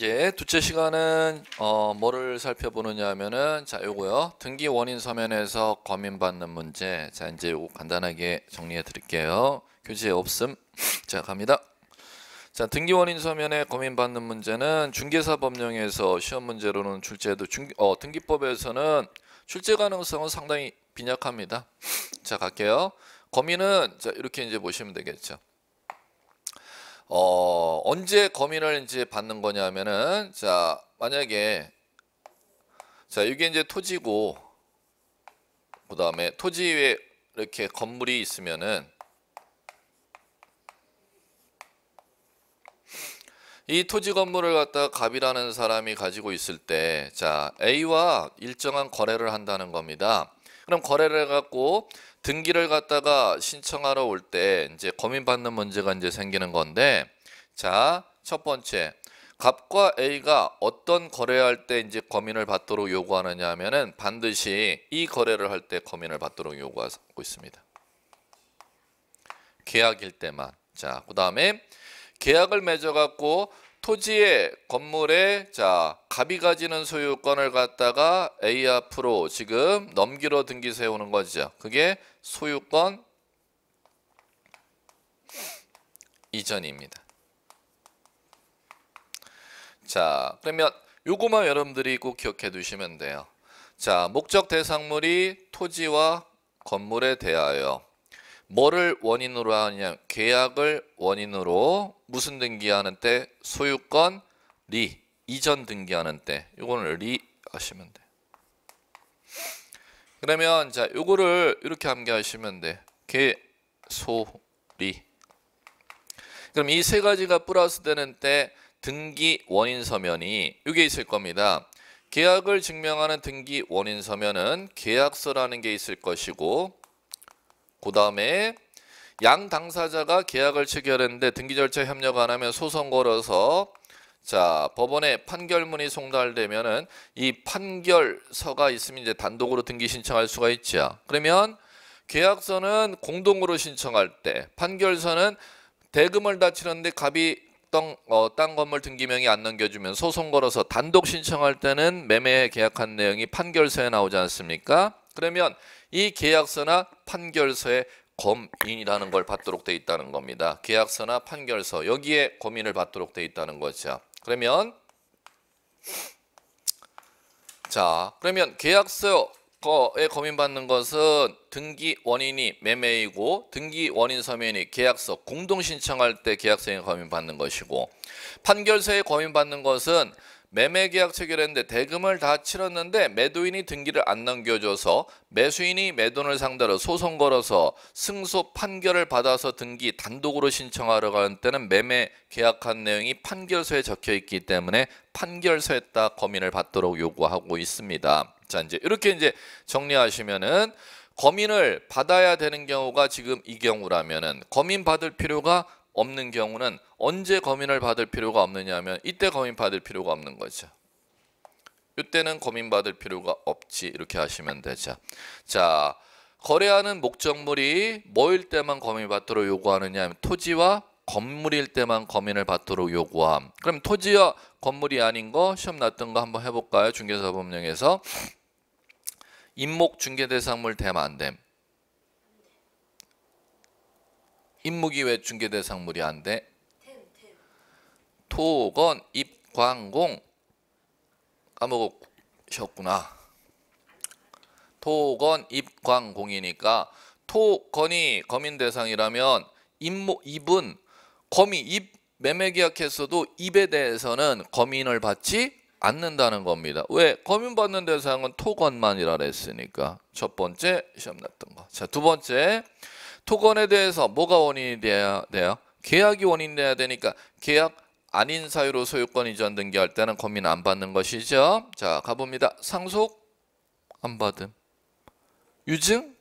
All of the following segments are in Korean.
예, 두째 시간은 어, 뭐를 살펴보느냐 하면은 자, 요거요. 등기 원인 서면에서 검인받는 문제. 자, 이제 요거 간단하게 정리해 드릴게요. 교재 없음. 자, 갑니다. 자, 등기 원인 서면에 검인받는 문제는 중개사 법령에서 시험 문제로는 출제도 중기 어, 등기법에서는 출제 가능성은 상당히 빈약합니다. 자, 갈게요. 거민은 자, 이렇게 이제 보시면 되겠죠. 어, 언제 거민을 이제 받는 거냐면은 자, 만약에 자, 이게 이제 토지고 그다음에 토지 위에 이렇게 건물이 있으면은 이 토지 건물을 갖다 갑이라는 사람이 가지고 있을 때 자, A와 일정한 거래를 한다는 겁니다. 그럼 거래를 해 갖고 등기를 갖다가 신청하러 올 때 이제 고민받는 문제가 이제 생기는 건데 자첫 번째 갑과 A가 어떤 거래할 때 이제 고민을 받도록 요구하느냐 하면은 반드시 이 거래를 할때 고민을 받도록 요구하고 있습니다. 계약일 때만. 자, 그다음에 계약을 맺어 갖고 토지의 건물에 자 갑이 가지는 소유권을 갖다가 A 앞으로 지금 넘기로 등기 세우는 거죠. 그게 소유권 이전입니다. 자 그러면 요거만 여러분들이 꼭 기억해 두시면 돼요. 자 목적 대상물이 토지와 건물에 대하여 뭐를 원인으로 하느냐 계약을 원인으로 무슨 등기하는 때 소유권 리 이전 등기하는 때이거는리 하시면 돼 그러면 자 요거를 이렇게 암기하시면 돼계소리 그럼 이 세 가지가 플러스 되는 때 등기 원인 서면이 이게 있을 겁니다 계약을 증명하는 등기 원인 서면은 계약서라는 게 있을 것이고 그 다음에 양 당사자가 계약을 체결했는데 등기 절차 협력 안 하면 소송 걸어서 자 법원에 판결문이 송달되면은 이 판결서가 있으면 이제 단독으로 등기 신청할 수가 있죠. 그러면 계약서는 공동으로 신청할 때 판결서는 대금을 다 치렀는데 갑이 땅, 어, 땅 건물 등기명이 안 넘겨주면 소송 걸어서 단독 신청할 때는 매매 계약한 내용이 판결서에 나오지 않습니까? 그러면 이 계약서나 판결서의 검인이라는 걸 받도록 돼 있다는 겁니다. 계약서나 판결서 여기에 검인을 받도록 돼 있다는 거죠. 그러면 자 그러면 계약서에 검인받는 것은 등기 원인이 매매이고 등기 원인 서면이 계약서 공동 신청할 때 계약서에 검인받는 것이고 판결서에 검인받는 것은 매매 계약 체결했는데 대금을 다 치렀는데 매도인이 등기를 안 넘겨줘서 매수인이 매도인을 상대로 소송 걸어서 승소 판결을 받아서 등기 단독으로 신청하러 가는 때는 매매 계약한 내용이 판결서에 적혀 있기 때문에 판결서에다 검인을 받도록 요구하고 있습니다. 자 이제 이렇게 이제 정리하시면은. 검인을 받아야 되는 경우가 지금 이 경우라면은 검인 받을 필요가 없는 경우는 언제 검인을 받을 필요가 없느냐 하면 이때 검인 받을 필요가 없는 거죠. 이때는 검인 받을 필요가 없지 이렇게 하시면 되죠. 자, 거래하는 목적물이 뭐일 때만 검인 받도록 요구하느냐 하면 토지와 건물일 때만 검인을 받도록 요구함. 그럼 토지와 건물이 아닌 거 시험 났던 거 한번 해볼까요? 중개사 법령에서 임목 중개 대상물 대만됨. 임무기 외 중개 대상물이 한데 토건 입광공 까먹으셨구나. 토건 입광공이니까 토건이 검인 대상이라면 입모 입은 검이 입 매매 계약했어도 입에 대해서는 검인을 받지 않는다는 겁니다. 왜? 검인 받는 대상은 토건만이라 했으니까 첫 번째 시험 났던 거. 자, 두 번째. 토건에 대해서 뭐가 원인이 돼야 돼요? 계약이 원인 이 돼야 되니까 계약 아닌 사유로 소유권 이전 등기할 때는 고민 안 받는 것이죠. 자, 가봅니다. 상속 안 받음. 유증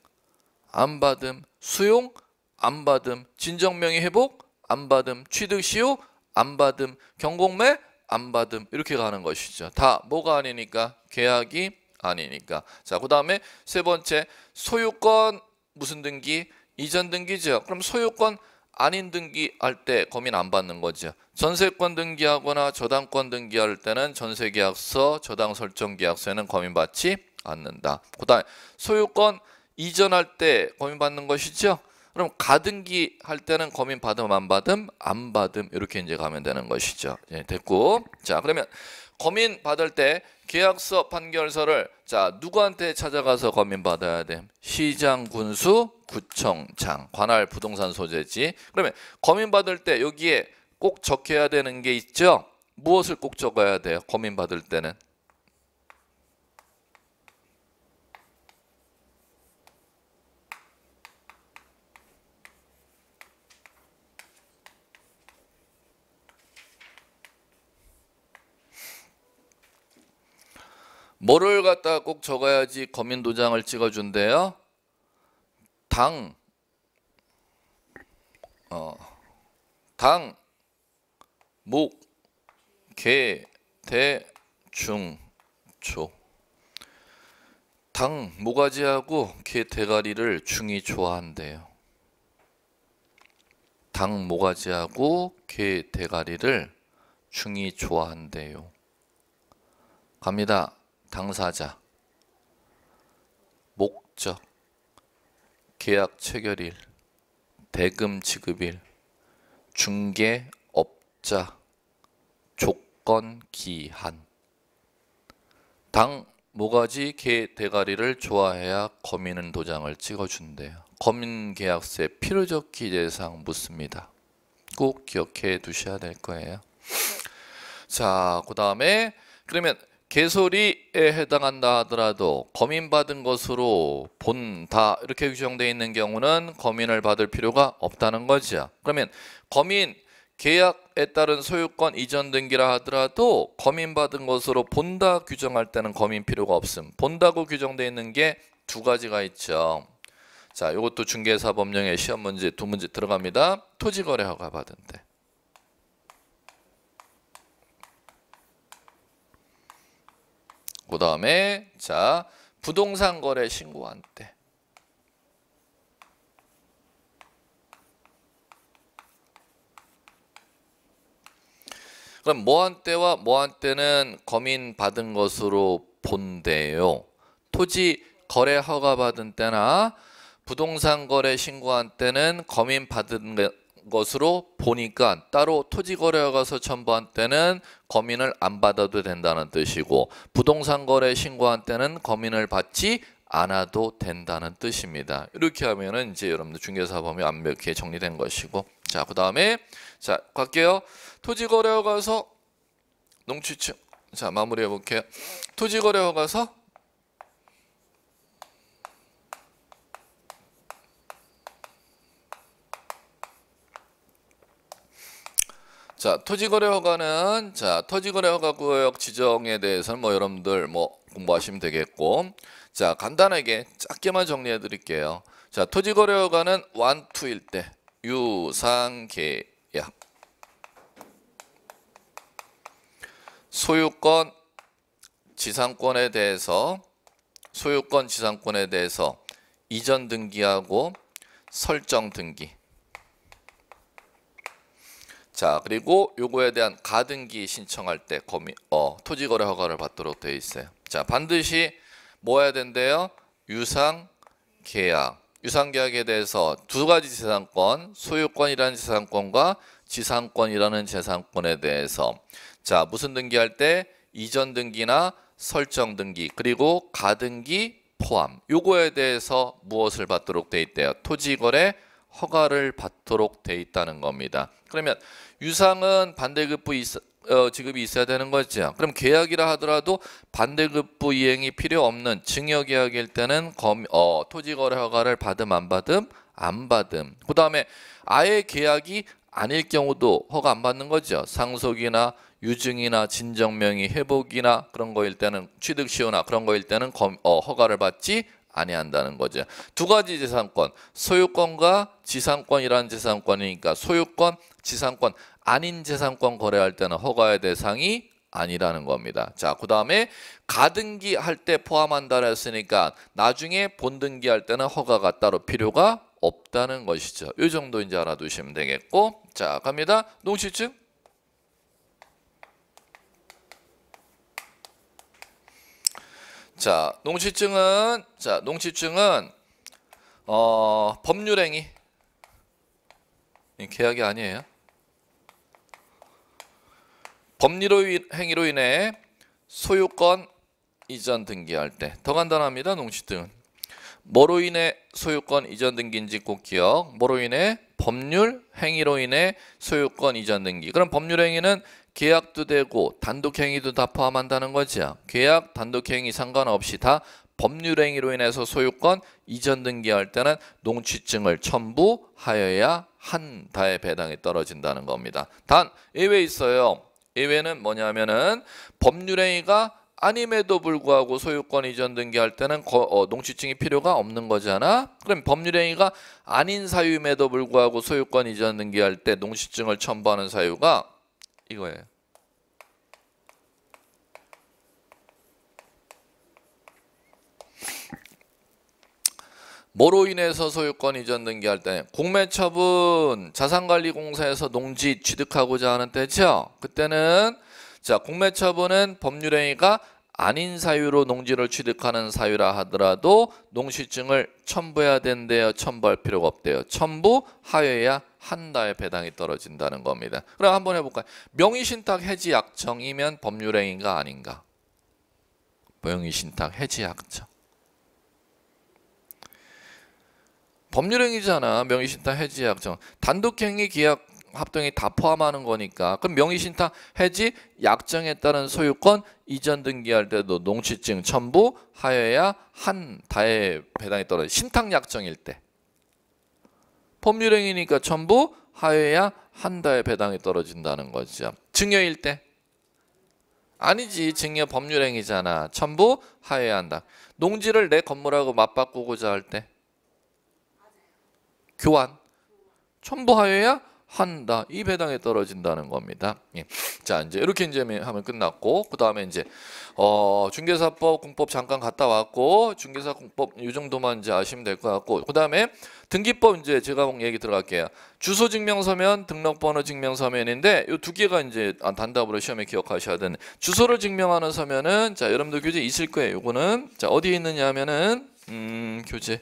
안 받음. 수용 안 받음. 진정명의 회복 안 받음. 취득 시효 안 받음. 경공매 안 받음. 이렇게 가는 것이죠. 다 뭐가 아니니까 계약이 아니니까. 자, 그다음에 세 번째 소유권 무슨 등기 이전 등기죠. 그럼 소유권 아닌 등기할 때 고민 안 받는 거죠. 전세권 등기하거나 저당권 등기할 때는 전세계약서, 저당 설정계약서에는 고민 받지 않는다. 그다음 소유권 이전할 때 고민 받는 것이죠. 그럼 가등기 할 때는 고민 받음 안 받음 안 받음 이렇게 이제 가면 되는 것이죠. 예, 됐고 자 그러면 검인 받을 때 계약서 판결서를 자 누구한테 찾아가서 검인 받아야 돼? 시장, 군수, 구청장, 관할 부동산 소재지. 그러면 검인 받을 때 여기에 꼭 적혀야 되는 게 있죠? 무엇을 꼭 적어야 돼요? 검인 받을 때는 뭐를 갖다 꼭 적어야지 검인 도장을 찍어준대요? 당, 어, 당, 목, 개, 대, 중, 초. 당 모가지하고 개 대가리를 중이 좋아한대요. 당 모가지하고 개 대가리를 중이 좋아한대요. 갑니다. 당사자, 목적, 계약 체결일, 대금 지급일, 중개업자, 조건 기한 당 모가지 개 대가리를 좋아해야 거민은 도장을 찍어준대요. 거민계약서에 필요적 기재사항 묻습니다. 꼭 기억해 두셔야 될 거예요. 자, 그 다음에 그러면 개소리에 해당한다 하더라도 검인받은 것으로 본다 이렇게 규정되어 있는 경우는 검인을 받을 필요가 없다는 거죠. 그러면 검인 계약에 따른 소유권 이전 등기라 하더라도 검인받은 것으로 본다 규정할 때는 검인 필요가 없음. 본다고 규정되어 있는 게 두 가지가 있죠. 자, 이것도 중개사 법령의 시험 문제 두 문제 들어갑니다. 토지 거래허가 받은 때. 그 다음에 자 부동산 거래 신고한 때 그럼 뭐한 때와 뭐한 때는 검인 받은 것으로 본대요. 토지 거래 허가 받은 때나 부동산 거래 신고한 때는 검인 받은 것으로 보니까 따로 토지 거래와 가서 첨부한 때는 검인을 안 받아도 된다는 뜻이고 부동산 거래 신고한 때는 검인을 받지 않아도 된다는 뜻입니다. 이렇게 하면은 이제 여러분들 중개사 범이 완벽히 정리된 것이고 자 그다음에 자 갈게요 토지 거래와 가서 농취층 자 마무리해 볼게요 토지 거래와 가서 자, 토지거래허가는 자, 토지거래허가 구역 지정에 대해서는 뭐 여러분들 뭐 공부하시면 되겠고 자, 간단하게 짧게만 정리해 드릴게요. 자, 토지거래허가는 완투일 때 유상계약 소유권 지상권에 대해서 소유권 지상권에 대해서 이전 등기하고 설정 등기 자 그리고 요거에 대한 가등기 신청할 때 거미, 어, 토지거래 허가를 받도록 되어 있어요. 자 반드시 뭐 해야 된대요? 유상 계약. 유상 계약에 대해서 두 가지 재산권, 소유권이라는 재산권과 지상권이라는 재산권에 대해서 자 무슨 등기할 때 이전 등기나 설정 등기 그리고 가등기 포함 요거에 대해서 무엇을 받도록 돼 있대요 토지거래 허가를 받도록 돼 있다는 겁니다 그러면 유상은 반대급부 있어, 어, 지급이 있어야 되는 거죠. 그럼 계약이라 하더라도 반대급부 이행이 필요 없는 증여계약일 때는 검, 어, 토지거래 허가를 받음 안 받음 안 받음. 그 다음에 아예 계약이 아닐 경우도 허가 안 받는 거죠. 상속이나 유증이나 진정명의 회복이나 그런 거일 때는 취득시효나 그런 거일 때는 검, 어, 허가를 받지 아니한다는 거죠. 두 가지 재산권, 소유권과 지상권이라는 재산권이니까 소유권, 지상권 아닌 재산권 거래할 때는 허가의 대상이 아니라는 겁니다. 자, 그 다음에 가등기 할 때 포함한다 라 했으니까 나중에 본등기 할 때는 허가가 따로 필요가 없다는 것이죠. 이정도인제 알아두시면 되겠고 자 갑니다. 농시증 자, 농취증은 자, 농취증은 어, 법률행위 계약이 아니에요. 법리 행위로 인해 소유권 이전 등기할 때 더 간단합니다. 농취증은 뭐로 인해 소유권 이전 등기인지 꼭 기억. 뭐로 인해 법률 행위로 인해 소유권 이전 등기. 그럼 법률 행위는 계약도 되고 단독행위도 다 포함한다는 거죠. 계약, 단독행위 상관없이 다 법률행위로 인해서 소유권 이전 등기할 때는 농취증을 첨부하여야 한 다의 배당이 떨어진다는 겁니다. 단 예외 있어요. 예외는 뭐냐면은 법률행위가 아님에도 불구하고 소유권 이전 등기할 때는 거, 어, 농취증이 필요가 없는 거잖아. 그럼 법률행위가 아닌 사유임에도 불구하고 소유권 이전 등기할 때 농취증을 첨부하는 사유가 이거예요. 뭐로 인해서 소유권 이전 등기할 때 공매처분 자산관리공사에서 농지 취득하고자 하는 때죠. 그때는 자 공매처분은 법률행위가 아닌 사유로 농지를 취득하는 사유라 하더라도 농시증을 첨부해야 된대요. 첨부할 필요가 없대요. 첨부 하여야 한달 배당이 떨어진다는 겁니다. 그럼 한번 해볼까요? 명의신탁 해지 약정이면 법률행위가 아닌가? 명의신탁 해지 약정. 법률행위잖아. 명의신탁 해지 약정. 단독행위 계약 합동이 다 포함하는 거니까 그럼 명의신탁 해지 약정에 따른 소유권 이전 등기할 때도 농취증 첨부 하여야 한 다의 배당이 떨어져 신탁 약정일 때 법률행위니까 전부 하여야 한 달의 배당이 떨어진다는 거죠. 증여일 때 아니지 증여 법률행위잖아. 전부 하여야 한다. 농지를 내 건물하고 맞바꾸고자 할때 교환 전부 하여야 한다. 이 배당에 떨어진다는 겁니다. 예. 자, 이제 이렇게 이제 하면 끝났고 그다음에 이제 어, 중개사법 공법 잠깐 갔다 왔고 중개사 공법 이 정도만 이제 아시면 될 것 같고 그다음에 등기법 이제 제가 얘기 들어갈게요. 주소 증명서면 등록번호 증명서면인데 이두 개가 이제 단답으로 시험에 기억하셔야 되는 주소를 증명하는 서면은 자, 여러분들 교재 있을 거예요. 요거는 자, 어디에 있느냐 하면은 음, 교재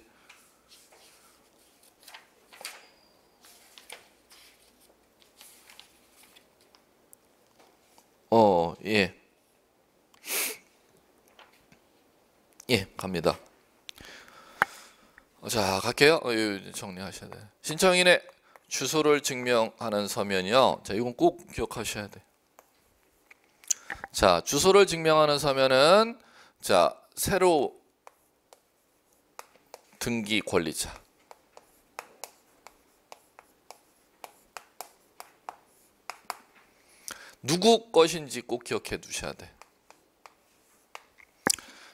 어, 예. 예, 갑니다. 어, 자, 갈게요. 어, 정리하셔야 돼. 신청인의 주소를 증명하는 서면이요. 자, 이건 꼭 기억하셔야 돼. 자, 주소를 증명하는 서면은 자, 새로 등기 권리자. 누구 것인지 꼭 기억해 두셔야 돼.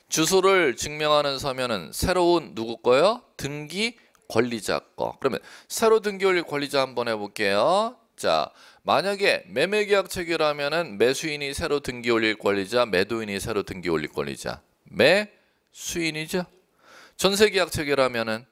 주소를 증명하는 서면은 새로운 누구 거요? 등기 권리자 거. 그러면 새로 등기 올릴 권리자 한번 해볼게요. 자, 만약에 매매계약 체결하면은 매수인이 새로 등기 올릴 권리자, 매도인이 새로 등기 올릴 권리자. 매수인이죠. 전세계약 체결하면은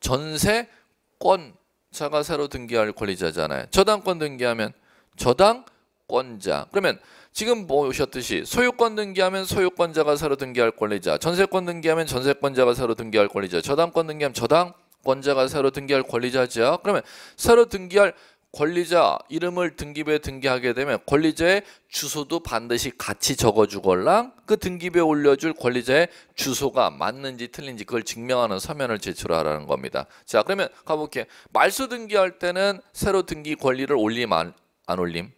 전세권자가 새로 등기할 권리자잖아요. 저당권 등기하면 저당권자. 그러면 지금 보셨듯이 소유권 등기하면 소유권자가 새로 등기할 권리자, 전세권 등기하면 전세권자가 새로 등기할 권리자, 저당권 등기하면 저당권자가 새로 등기할 권리자죠. 그러면 새로 등기할 권리자 이름을 등기부에 등기하게 되면 권리자의 주소도 반드시 같이 적어주걸랑 그 등기부에 올려줄 권리자의 주소가 맞는지 틀린지 그걸 증명하는 서면을 제출하라는 겁니다. 자 그러면 가볼게요. 말소 등기할 때는 새로 등기 권리를 올리면 안 올림?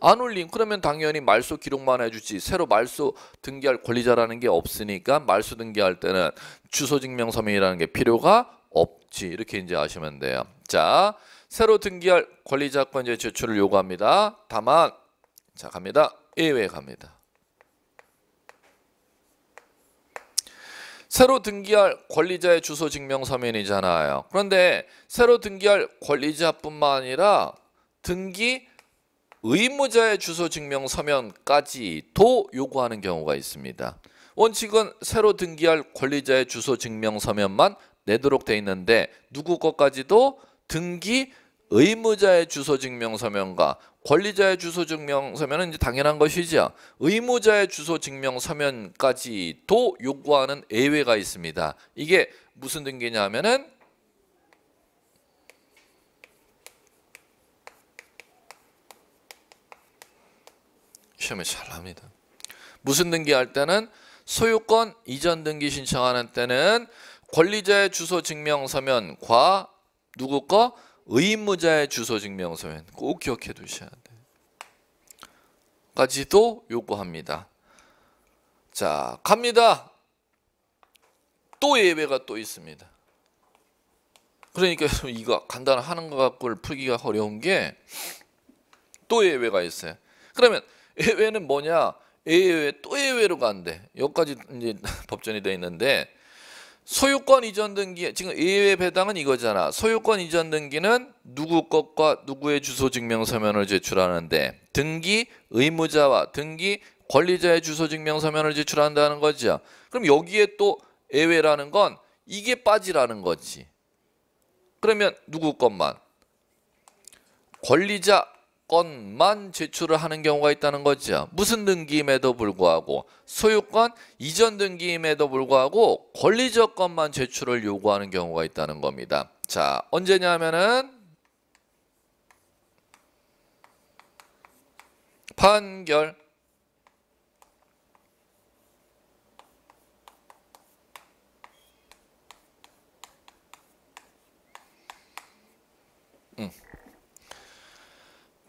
안 올림. 그러면 당연히 말소 기록만 해주지 새로 말소 등기할 권리자라는 게 없으니까 말소 등기할 때는 주소증명 서명이라는 게 필요가 없지. 이렇게 이제 아시면 돼요. 자, 새로 등기할 권리자권 제 제출을 요구합니다. 다만 자 갑니다. 예외 갑니다. 새로 등기할 권리자의 주소 증명 서면이잖아요. 그런데 새로 등기할 권리자뿐만 아니라 등기 의무자의 주소 증명 서면까지도 요구하는 경우가 있습니다. 원칙은 새로 등기할 권리자의 주소 증명 서면만 내도록 돼 있는데 누구 것까지도 등기 의무자의 주소 증명 서면과 권리자의 주소 증명 서면은 이제 당연한 것이죠. 의무자의 주소 증명 서면까지도 요구하는 예외가 있습니다. 이게 무슨 등기냐 하면은 시험에 잘나니다 무슨 등기할 때는 소유권 이전 등기 신청하는 때는 권리자의 주소 증명서면과 누구 거? 의무자의 주소 증명서면 꼭 기억해 두셔야 돼. 까지도 요구합니다. 자, 갑니다. 또 예외가 또 있습니다. 그러니까 이거 간단하는 갖고 풀기가 어려운 게 또 예외가 있어요. 그러면 예외는 뭐냐? 예외 또 예외로 간대. 여기까지 이제 법전이 돼 있는데 소유권 이전 등기 지금 예외 배당은 이거잖아. 소유권 이전 등기는 누구 것과 누구의 주소 증명 서면을 제출하는데 등기 의무자와 등기 권리자의 주소 증명 서면을 제출한다는 거죠. 그럼 여기에 또 예외라는 건 이게 빠지라는 거지. 그러면 누구 것만 권리자 소유권만 제출을 하는 경우가 있다는 거죠. 무슨 등기임에도 불구하고 소유권 이전 등기임에도 불구하고 권리적 것만 제출을 요구하는 경우가 있다는 겁니다. 자, 언제냐면은 판결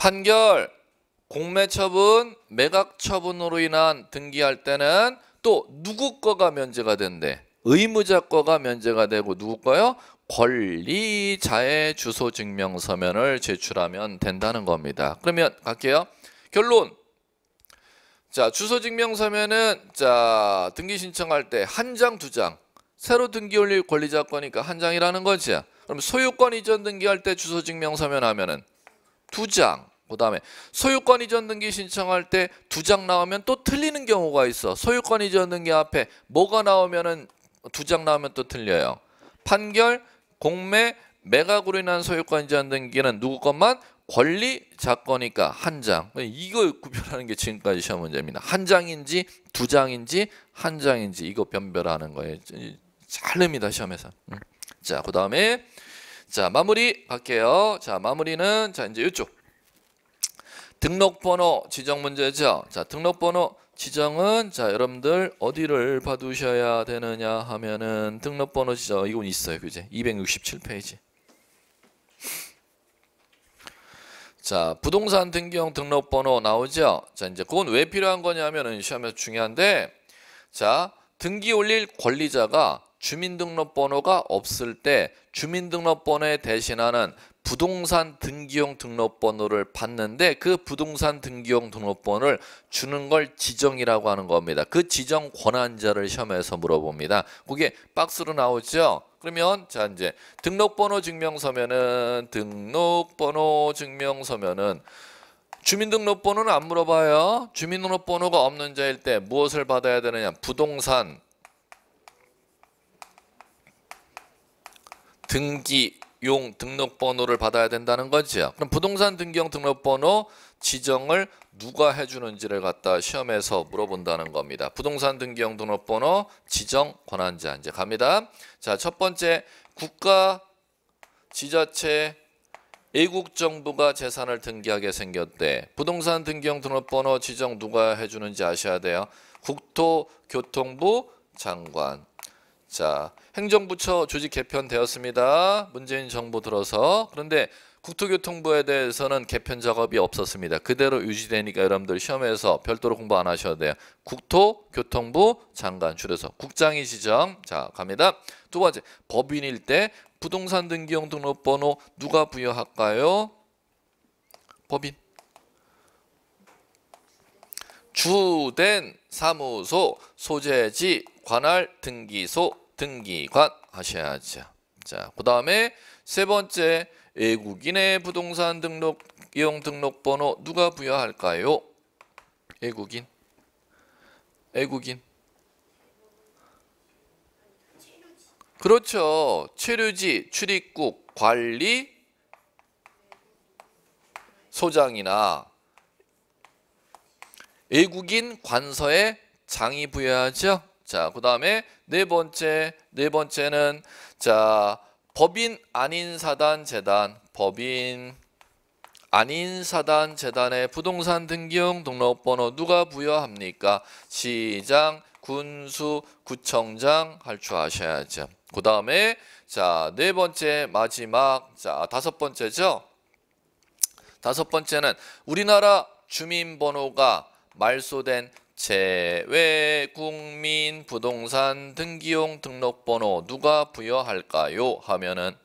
판결, 공매 처분, 매각 처분으로 인한 등기할 때는 또 누구 거가 면제가 된대? 의무자 거가 면제가 되고 누구 거요? 권리자의 주소 증명 서면을 제출하면 된다는 겁니다. 그러면 갈게요. 결론. 자, 주소 증명 서면은 자, 등기 신청할 때 한 장, 두 장. 새로 등기 올릴 권리자 거니까 한 장이라는 거지. 그럼 소유권 이전 등기할 때 주소 증명 서면 하면은 두 장. 그 다음에 소유권 이전 등기 신청할 때 두 장 나오면 또 틀리는 경우가 있어. 소유권 이전 등기 앞에 뭐가 나오면은 두 장 나오면 또 틀려요. 판결, 공매, 매각으로 인한 소유권 이전 등기는 누구 것만 권리 작이니까한 장. 이걸 구별하는 게 지금까지 시험 문제입니다. 한 장인지 두 장인지 한 장인지 이거 변별하는 거예요. 잘냅니다 시험에서. 음. 자, 그 다음에 자 마무리 할게요. 자 마무리는 자 이제 이쪽. 등록번호 지정 문제죠. 자, 등록번호 지정은 자 여러분들 어디를 봐두셔야 되느냐 하면은 등록번호 지정 이건 있어요, 그제? 267페이지. 자, 부동산 등기용 등록번호 나오죠. 자, 이제 그건 왜 필요한 거냐면은 시험에서 중요한데, 자, 등기 올릴 권리자가 주민등록번호가 없을 때 주민등록번호에 대신하는 부동산 등기용 등록번호를 받는데 그 부동산 등기용 등록번호를 주는 걸 지정이라고 하는 겁니다. 그 지정 권한자를 시험에서 물어봅니다. 그게 박스로 나오죠. 그러면 자 이제 등록번호 증명서면은 등록번호 증명서면은 주민등록번호는 안 물어봐요. 주민등록번호가 없는 자일 때 무엇을 받아야 되느냐? 부동산 등기 용 등록번호를 받아야 된다는 거죠 그럼 부동산 등기용 등록번호 지정을 누가 해주는지를 갖다 시험에서 물어본다는 겁니다. 부동산 등기용 등록번호 지정 권한자 이제 갑니다. 자 첫 번째 국가 지자체 애국 정부가 재산을 등기하게 생겼대. 부동산 등기용 등록번호 지정 누가 해주는지 아셔야 돼요. 국토교통부 장관. 자 행정부처 조직 개편되었습니다. 문재인 정부 들어서 그런데 국토교통부에 대해서는 개편 작업이 없었습니다. 그대로 유지되니까 여러분들 시험에서 별도로 공부 안 하셔도 돼요. 국토교통부 장관 줄여서 국장이 지정. 자 갑니다. 두 번째 법인일 때 부동산 등기용 등록번호 누가 부여할까요? 법인. 주된 사무소 소재지 관할 등기소 등기관 하셔야죠. 자, 그 다음에 세 번째 외국인의 부동산 등록 이용 등록번호 누가 부여할까요? 외국인, 외국인. 그렇죠. 체류지, 출입국, 관리, 소장이나 외국인 관서에 장이 부여하죠. 자, 그 다음에 네 번째, 네 번째는 자 법인 아닌 사단 재단, 법인 아닌 사단 재단의 부동산 등기용 등록번호 누가 부여합니까? 시장, 군수, 구청장 할 줄아셔야죠그 다음에 자네 번째 마지막 자 다섯 번째죠. 다섯 번째는 우리나라 주민번호가 말소된 제외 국민 부동산 등기용 등록번호 누가 부여할까요? 하면은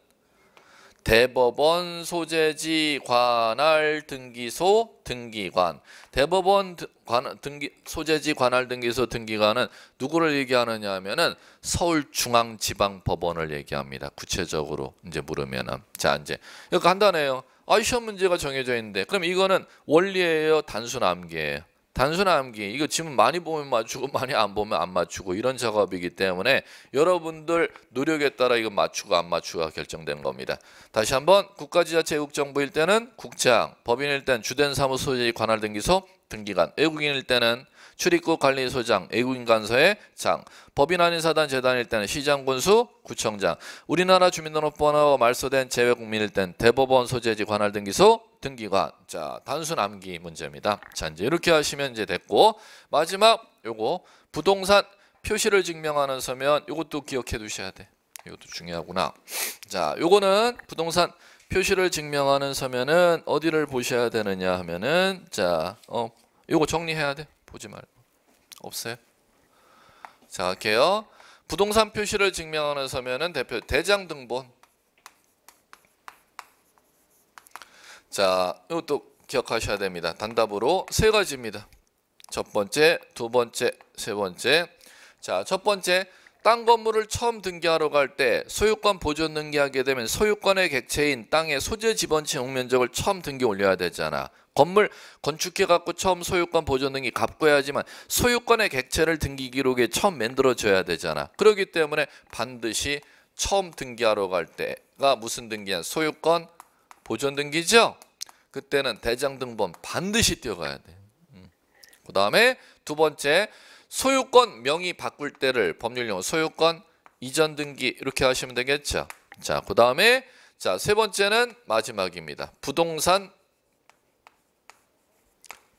대법원 소재지 관할 등기소 등기관 대법원 관, 등기, 소재지 관할 등기소 등기관은 누구를 얘기하느냐 하면은 서울중앙지방법원을 얘기합니다. 구체적으로 이제 물으면은 자 이제 이거 간단해요. 아 시험 문제가 정해져 있는데 그럼 이거는 원리예요? 단순 암기예요? 단순 암기 이거 지금 많이 보면 맞추고 많이 안 보면 안 맞추고 이런 작업이기 때문에 여러분들 노력에 따라 이거 맞추고 안 맞추고가 결정된 겁니다. 다시 한번 국가지자체 국정부일 때는 국장, 법인일 때는 주된 사무소지 관할 등기소 등기관, 외국인일 때는 출입국 관리소장, 외국인 간서의 장, 법인 아닌 사단 재단일 때는 시장 군수, 구청장, 우리나라 주민등록번호가 말소된 제외국민일 땐 대법원 소재지 관할 등기소 등기가자 단순 암기 문제입니다 자 이제 이렇게 하시면 이제 됐고 마지막 요거 부동산 표시를 증명하는 서면 이것도 기억해 두셔야 돼 이것도 중요하구나 자 요거는 부동산 표시를 증명하는 서면은 어디를 보셔야 되느냐 하면은 자어 요거 정리해야 돼 보지 말고 없어요 자 할게요 부동산 표시를 증명하는 서면은 대표 대장 등본 자, 이것도 기억하셔야 됩니다. 단답으로 세 가지입니다. 첫 번째, 두 번째, 세 번째. 자, 첫 번째, 땅 건물을 처음 등기하러 갈 때 소유권 보존 등기하게 되면 소유권의 객체인 땅의 소재 지번치 용면적을 처음 등기 올려야 되잖아. 건물 건축해 갖고 처음 소유권 보존 등기 갚고 해야지만 소유권의 객체를 등기 기록에 처음 만들어 줘야 되잖아. 그렇기 때문에 반드시 처음 등기하러 갈 때가 무슨 등기야? 소유권 보존 등기죠. 그때는 대장등본 반드시 띄어가야 돼. 음. 그 다음에 두 번째 소유권 명의 바꿀 때를 법률용 소유권 이전 등기 이렇게 하시면 되겠죠. 자, 그 다음에 자, 세 번째는 마지막입니다. 부동산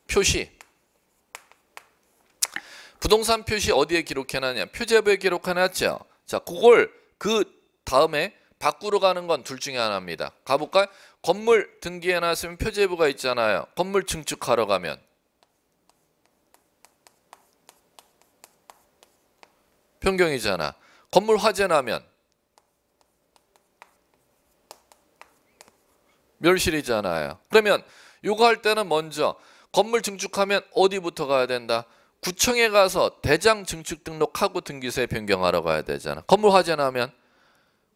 표시. 부동산 표시 어디에 기록해놨냐? 표제부에 기록해놨죠. 자, 그걸 그 다음에 밖으로 가는 건 둘 중에 하나입니다. 가볼까요? 건물 등기해놨으면 표제부가 있잖아요. 건물 증축하러 가면 변경이잖아. 건물 화재 나면 멸실이잖아요. 그러면 요거 할 때는 먼저 건물 증축하면 어디부터 가야 된다? 구청에 가서 대장 증축 등록하고 등기세 변경하러 가야 되잖아. 건물 화재 나면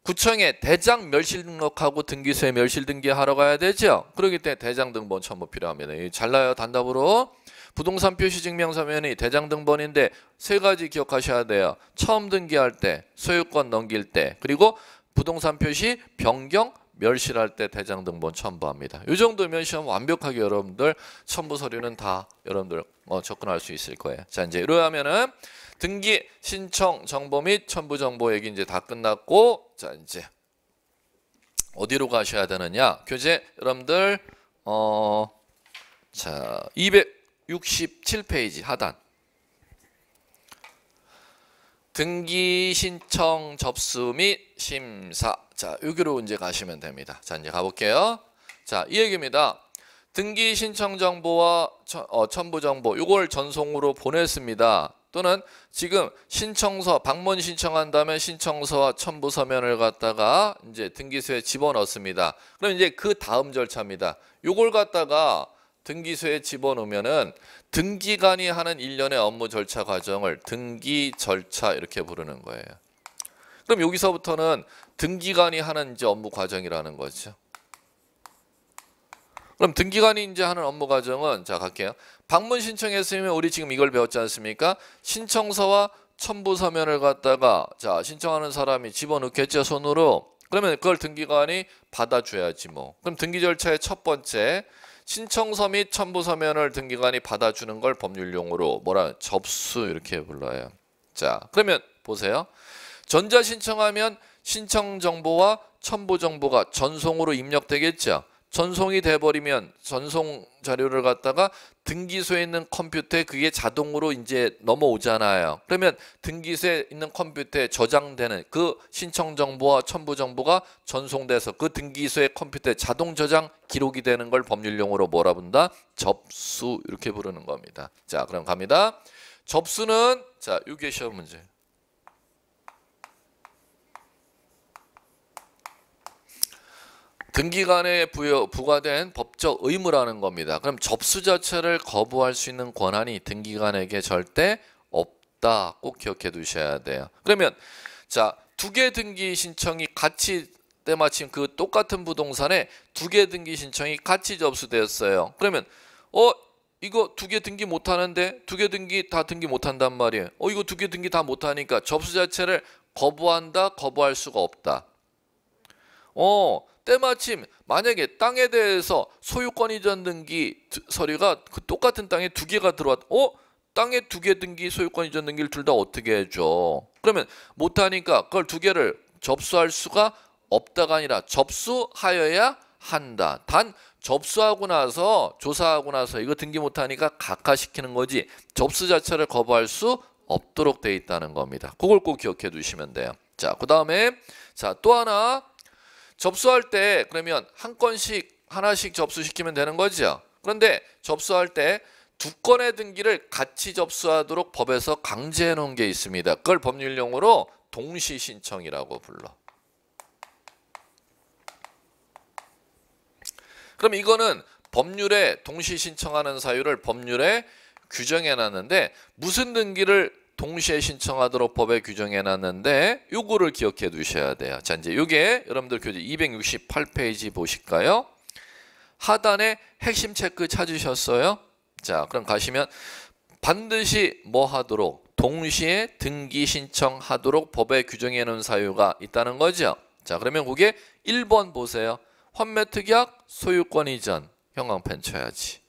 구청에 대장 멸실 등록하고 등기소에 멸실 등기하러 가야 되죠. 그러기 때문에 대장 등본 첨부 필요합니다. 잘라요 단답으로 부동산 표시 증명서면이 대장 등본인데 세 가지 기억하셔야 돼요. 처음 등기할 때, 소유권 넘길 때, 그리고 부동산 표시 변경 멸실할 때 대장 등본 첨부합니다. 이 정도면 시험 완벽하게 여러분들 첨부 서류는 다 여러분들 어, 접근할 수 있을 거예요. 자 이제 이러하면은 등기 신청 정보 및 첨부 정보 얘기 이제 다 끝났고 자 이제 어디로 가셔야 되느냐 교재 여러분들 어자 267페이지 하단 등기 신청 접수 및 심사 자 여기로 이제 가시면 됩니다 자 이제 가볼게요 자이 얘기입니다 등기 신청 정보와 어, 첨부 정보 이걸 전송으로 보냈습니다 또는 지금 신청서 방문 신청한 다음에 신청서와 첨부 서면을 갖다가 이제 등기소에 집어넣습니다. 그럼 이제 그 다음 절차입니다. 요걸 갖다가 등기소에 집어넣으면은 등기관이 하는 일련의 업무 절차 과정을 등기 절차 이렇게 부르는 거예요. 그럼 여기서부터는 등기관이 하는 이제 업무 과정이라는 거죠. 그럼 등기관이 이제 하는 업무 과정은 자 갈게요. 방문 신청했으면 우리 지금 이걸 배웠지 않습니까? 신청서와 첨부 서면을 갖다가 자 신청하는 사람이 집어넣겠죠 손으로 그러면 그걸 등기관이 받아줘야지 뭐 그럼 등기 절차의 첫 번째 신청서 및 첨부 서면을 등기관이 받아주는 걸법률용으로 뭐라 접수 이렇게 불러요 자 그러면 보세요 전자 신청하면 신청 정보와 첨부 정보가 전송으로 입력되겠죠 전송이 돼버리면 전송 자료를 갖다가 등기소에 있는 컴퓨터에 그게 자동으로 이제 넘어오잖아요. 그러면 등기소에 있는 컴퓨터에 저장되는 그 신청 정보와 첨부 정보가 전송돼서 그 등기소의 컴퓨터에 자동 저장 기록이 되는 걸 법률용어로 뭐라 본다? 접수 이렇게 부르는 겁니다. 자 그럼 갑니다. 접수는 자 6개 시험 문제. 등기관에 부여, 부과된 법적 의무라는 겁니다. 그럼 접수 자체를 거부할 수 있는 권한이 등기관에게 절대 없다. 꼭 기억해 두셔야 돼요. 그러면 자, 두 개 등기 신청이 같이 때마침 그 똑같은 부동산에 두 개 등기 신청이 같이 접수되었어요. 그러면 어 이거 두 개 등기 못 하는데 두 개 등기 다 등기 못 한단 말이에요. 어 이거 두 개 등기 다 못 하니까 접수 자체를 거부한다, 거부할 수가 없다. 어 때마침 만약에 땅에 대해서 소유권 이전 등기 서류가 그 똑같은 땅에 두 개가 들어왔 어? 땅에 두 개 등기 소유권 이전 등기를 둘 다 어떻게 해줘? 그러면 못하니까 그걸 두 개를 접수할 수가 없다가 아니라 접수하여야 한다. 단 접수하고 나서 조사하고 나서 이거 등기 못하니까 각하시키는 거지 접수 자체를 거부할 수 없도록 돼 있다는 겁니다. 그걸 꼭 기억해 두시면 돼요. 자, 그 다음에 자 또 하나 접수할 때 그러면 한 건씩 하나씩 접수시키면 되는 거죠. 그런데 접수할 때 두 건의 등기를 같이 접수하도록 법에서 강제해 놓은 게 있습니다. 그걸 법률용으로 동시 신청이라고 불러. 그럼 이거는 법률에 동시 신청하는 사유를 법률에 규정해 놨는데 무슨 등기를 동시에 신청하도록 법에 규정해 놨는데 요거를 기억해 두셔야 돼요. 자, 이제 요게 여러분들 교재 268페이지 보실까요? 하단에 핵심 체크 찾으셨어요? 자, 그럼 가시면 반드시 뭐 하도록 동시에 등기 신청하도록 법에 규정해 놓은 사유가 있다는 거죠. 자, 그러면 그게 1번 보세요. 환매 특약 소유권 이전 형광펜 쳐야지.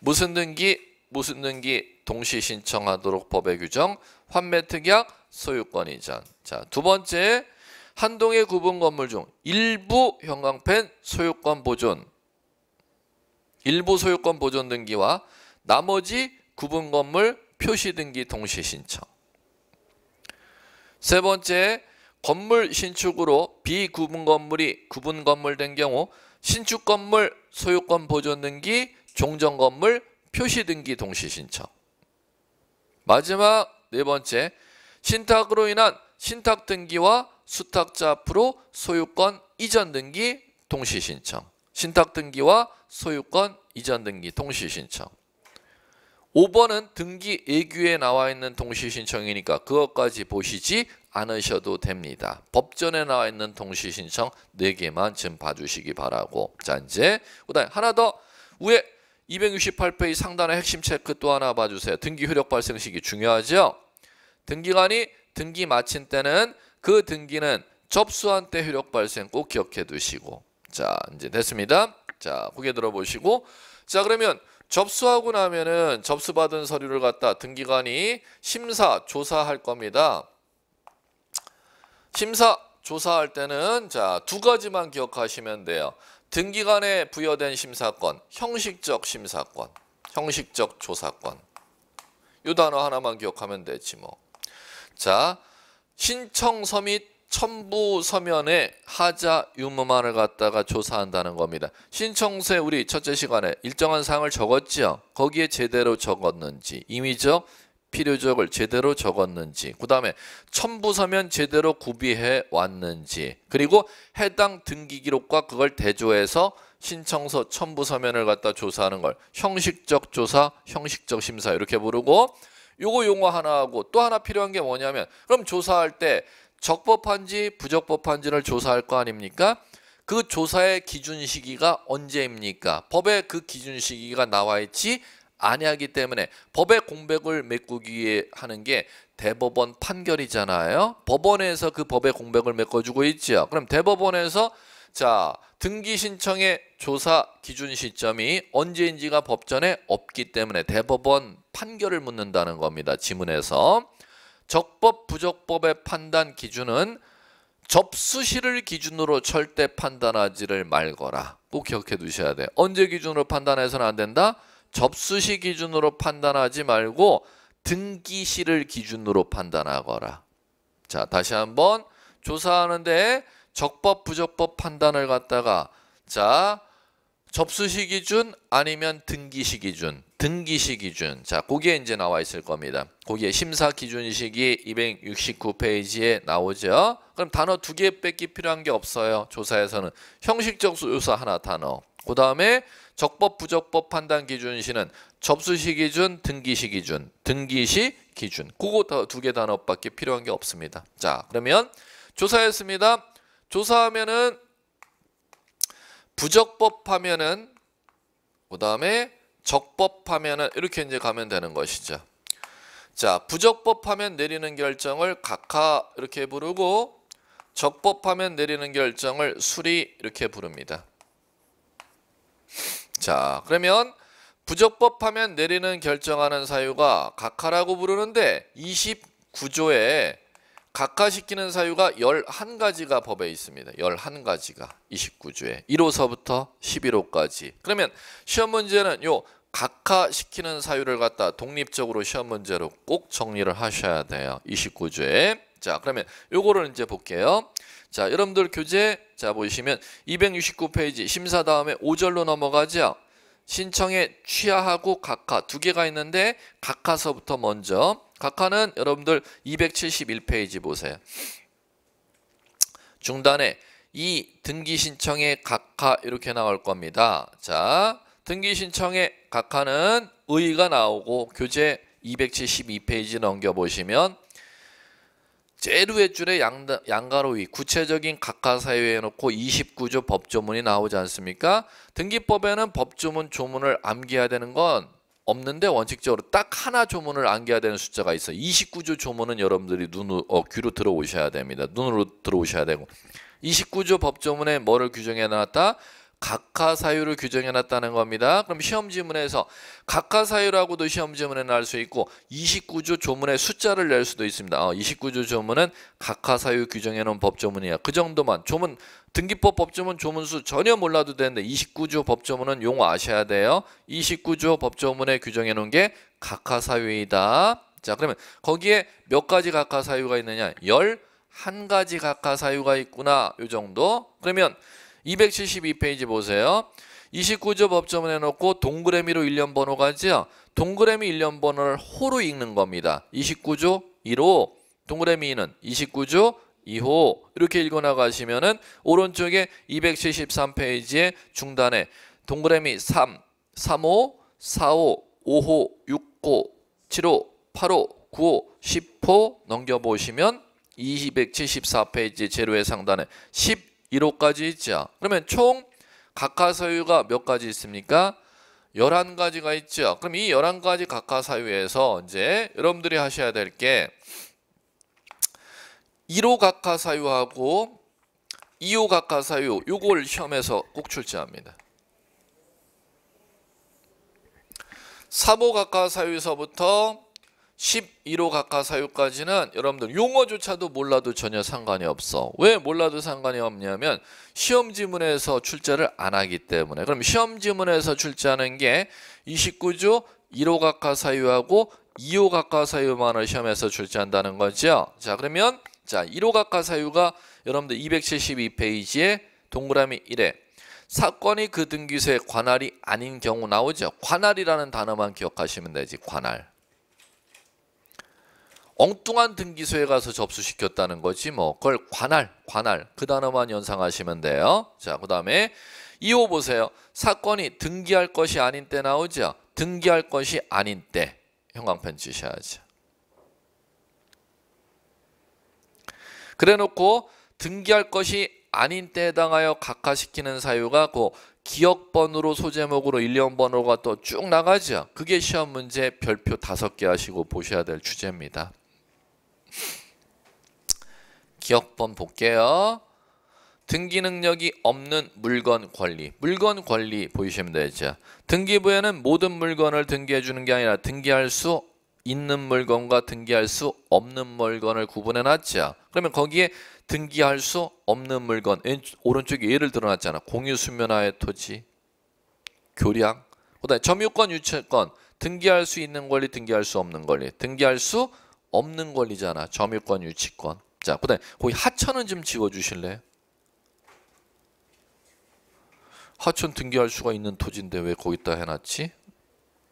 무슨 등기 무슨 등기 동시 신청하도록 법의 규정, 환매 특약, 소유권 이전. 자, 두 번째 한동의 구분 건물 중 일부 형광펜 소유권 보존 일부 소유권 보존 등기와 나머지 구분 건물 표시 등기 동시 신청. 세 번째 건물 신축으로 비구분 건물이 구분 건물 된 경우 신축 건물 소유권 보존 등기 종전 건물 표시 등기 동시 신청. 마지막 네 번째, 신탁으로 인한 신탁 등기와 수탁자 앞으로 소유권 이전 등기 동시 신청. 신탁 등기와 소유권 이전 등기 동시 신청. 5번은 등기 예규에 나와 있는 동시 신청이니까 그것까지 보시지 않으셔도 됩니다. 법전에 나와 있는 동시 신청 4개만 지 봐주시기 바라고. 자, 이제 그다음 하나 더 위에 268페이지 상단의 핵심 체크 또 하나 봐주세요. 등기 효력 발생 시기 중요하죠? 등기관이 등기 마친 때는 그 등기는 접수한 때 효력 발생 꼭 기억해 두시고 자 이제 됐습니다. 자 고개 들어보시고 자 그러면 접수하고 나면은 접수받은 서류를 갖다 등기관이 심사 조사할 겁니다. 심사 조사할 때는 자 두 가지만 기억하시면 돼요. 등기관에 부여된 심사권, 형식적 심사권, 형식적 조사권. 요 단어 하나만 기억하면 되지 뭐. 자, 신청서 및 첨부 서면에 하자 유무만을 갖다가 조사한다는 겁니다. 신청서에 우리 첫째 시간에 일정한 사항을 적었지요. 거기에 제대로 적었는지 임의적 필요적을 제대로 적었는지 그 다음에 첨부서면 제대로 구비해 왔는지 그리고 해당 등기 기록과 그걸 대조해서 신청서 첨부서면을 갖다 조사하는 걸 형식적 조사, 형식적 심사 이렇게 부르고 요거 용어 하나 하고 또 하나 필요한 게 뭐냐면 그럼 조사할 때 적법한지 부적법한지를 조사할 거 아닙니까? 그 조사의 기준 시기가 언제입니까? 법에 그 기준 시기가 나와 있지 아니하기 때문에 법의 공백을 메꾸기 위해 하는 게 대법원 판결이잖아요. 법원에서 그 법의 공백을 메꿔주고 있지요. 그럼 대법원에서 자 등기 신청의 조사 기준 시점이 언제인지가 법전에 없기 때문에 대법원 판결을 묻는다는 겁니다. 지문에서 적법 부적법의 판단 기준은 접수시를 기준으로 절대 판단하지를 말거라. 꼭 기억해 두셔야 돼. 언제 기준으로 판단해서는 안 된다? 접수시 기준으로 판단하지 말고 등기시를 기준으로 판단하거라. 자, 다시 한번 조사하는데 적법 부적법 판단을 갖다가 자, 접수시 기준 아니면 등기시 기준 등기시 기준 자 거기에 이제 나와 있을 겁니다 거기에 심사 기준식이 269페이지에 나오죠 그럼 단어 두 개 뺏기 필요한 게 없어요 조사에서는 형식적 조사 하나 단어 그 다음에 적법 부적법 판단 기준 시는 접수 시 기준, 등기 시 기준, 등기 시 기준. 그거 두개 단어밖에 필요한 게 없습니다. 자, 그러면 조사했습니다. 조사하면은 부적법 하면은 그다음에 적법 하면은 이렇게 이제 가면 되는 것이죠. 자, 부적법 하면 내리는 결정을 각하 이렇게 부르고 적법 하면 내리는 결정을 수리 이렇게 부릅니다. 자 그러면 부적법하면 내리는 결정하는 사유가 각하라고 부르는데 29조에 각하시키는 사유가 11가지가 법에 있습니다. 11가지가 29조에 1호서부터 11호까지 그러면 시험 문제는 요 각하시키는 사유를 갖다 독립적으로 시험 문제로 꼭 정리를 하셔야 돼요. 29조에 자 그러면 요거를 이제 볼게요. 자 여러분들 교재 자 보시면 269페이지 심사 다음에 5절로 넘어가죠. 신청에 취하하고 각하 두 개가 있는데 각하서부터 먼저 각하는 여러분들 271페이지 보세요. 중단에 이 등기 신청에 각하 이렇게 나올 겁니다. 자, 등기 신청에 각하는 의가 나오고 교재 272페이지 넘겨 보시면 제루의 줄에 양 양가로위 구체적인 각하사유에 놓고 29조 법조문이 나오지 않습니까? 등기법에는 법조문 조문을 암기해야 되는 건 없는데 원칙적으로 딱 하나 조문을 암기해야 되는 숫자가 있어. 29조 조문은 여러분들이 눈으로 어, 귀로 들어오셔야 됩니다. 눈으로 들어오셔야 되고 29조 법조문에 뭐를 규정해 놨다? 각하 사유를 규정해 놨다는 겁니다. 그럼 시험 지문에서 각하 사유라고도 시험 지문에 날수 있고 29조 조문의 숫자를 낼 수도 있습니다. 어, 29조 조문은 각하 사유 규정해 놓은 법조문이야. 그 정도만 조문 등기법 법조문 조문수 전혀 몰라도 되는데 29조 법조문은 용어 아셔야 돼요. 29조 법조문에 규정해 놓은 게 각하 사유이다. 자, 그러면 거기에 몇 가지 각하 사유가 있느냐? 11가지 각하 사유가 있구나. 요 정도. 그러면 272페이지 보세요. 29조 법조문 해놓고 동그라미로 1년 번호가지요. 동그라미 1년 번호를 호로 읽는 겁니다. 29조 1호 동그라미 는 29조 2호 이렇게 읽어나가시면은 오른쪽에 273페이지에 중단에 동그라미 3, 3호, 4호, 5호, 6호, 7호, 8호, 9호, 10호 넘겨보시면 274페이지 재료의 상단에 10 1호까지 있죠. 그러면 총 각하사유가 몇 가지 있습니까? 11가지가 있죠. 그럼 이 11가지 각하사유에서 이제 여러분들이 하셔야 될 게 1호 각하사유하고 2호 각하사유 요걸 시험에서 꼭 출제합니다. 3호 각하사유에서부터 11호 각하 사유까지는 여러분들 용어조차도 몰라도 전혀 상관이 없어. 왜 몰라도 상관이 없냐면 시험 지문에서 출제를 안 하기 때문에. 그럼 시험 지문에서 출제하는 게 29조 1호 각하 사유하고 2호 각하 사유만을 시험에서 출제한다는 거죠. 자, 그러면 자, 1호 각하 사유가 여러분들 272페이지에 동그라미 1에 사건이 그 등기소의 관할이 아닌 경우 나오죠. 관할이라는 단어만 기억하시면 되지. 관할. 엉뚱한 등기소에 가서 접수시켰다는 거지 뭐 그걸 관할 관할 그 단어만 연상하시면 돼요 자그 다음에 2호 보세요 사건이 등기할 것이 아닌 때 나오죠 등기할 것이 아닌 때 형광펜 치셔야죠 그래 놓고 등기할 것이 아닌 때에 해당하여 각하시키는 사유가 그 기억번호로 소제목으로 일련번호가또 쭉 나가죠. 그게 시험 문제 별표 다섯 개 하시고 보셔야 될 주제입니다. 기억번 볼게요. 등기 능력이 없는 물건 권리 물건 권리 보이시면 되죠 등기부에는 모든 물건을 등기해 주는 게 아니라 등기할 수 있는 물건과 등기할 수 없는 물건을 구분해 놨죠 그러면 거기에 등기할 수 없는 물건 오른쪽에 예를 들어놨잖아 공유수면화의 토지 교량 그다음에 점유권 유치권 등기할 수 있는 권리 등기할 수 없는 권리 등기할 수 없는 권리잖아. 점유권, 유치권. 자, 그다음 거기 하천은 좀 지워 주실래 하천 등기할 수가 있는 토지인데 왜 거기다 해놨지?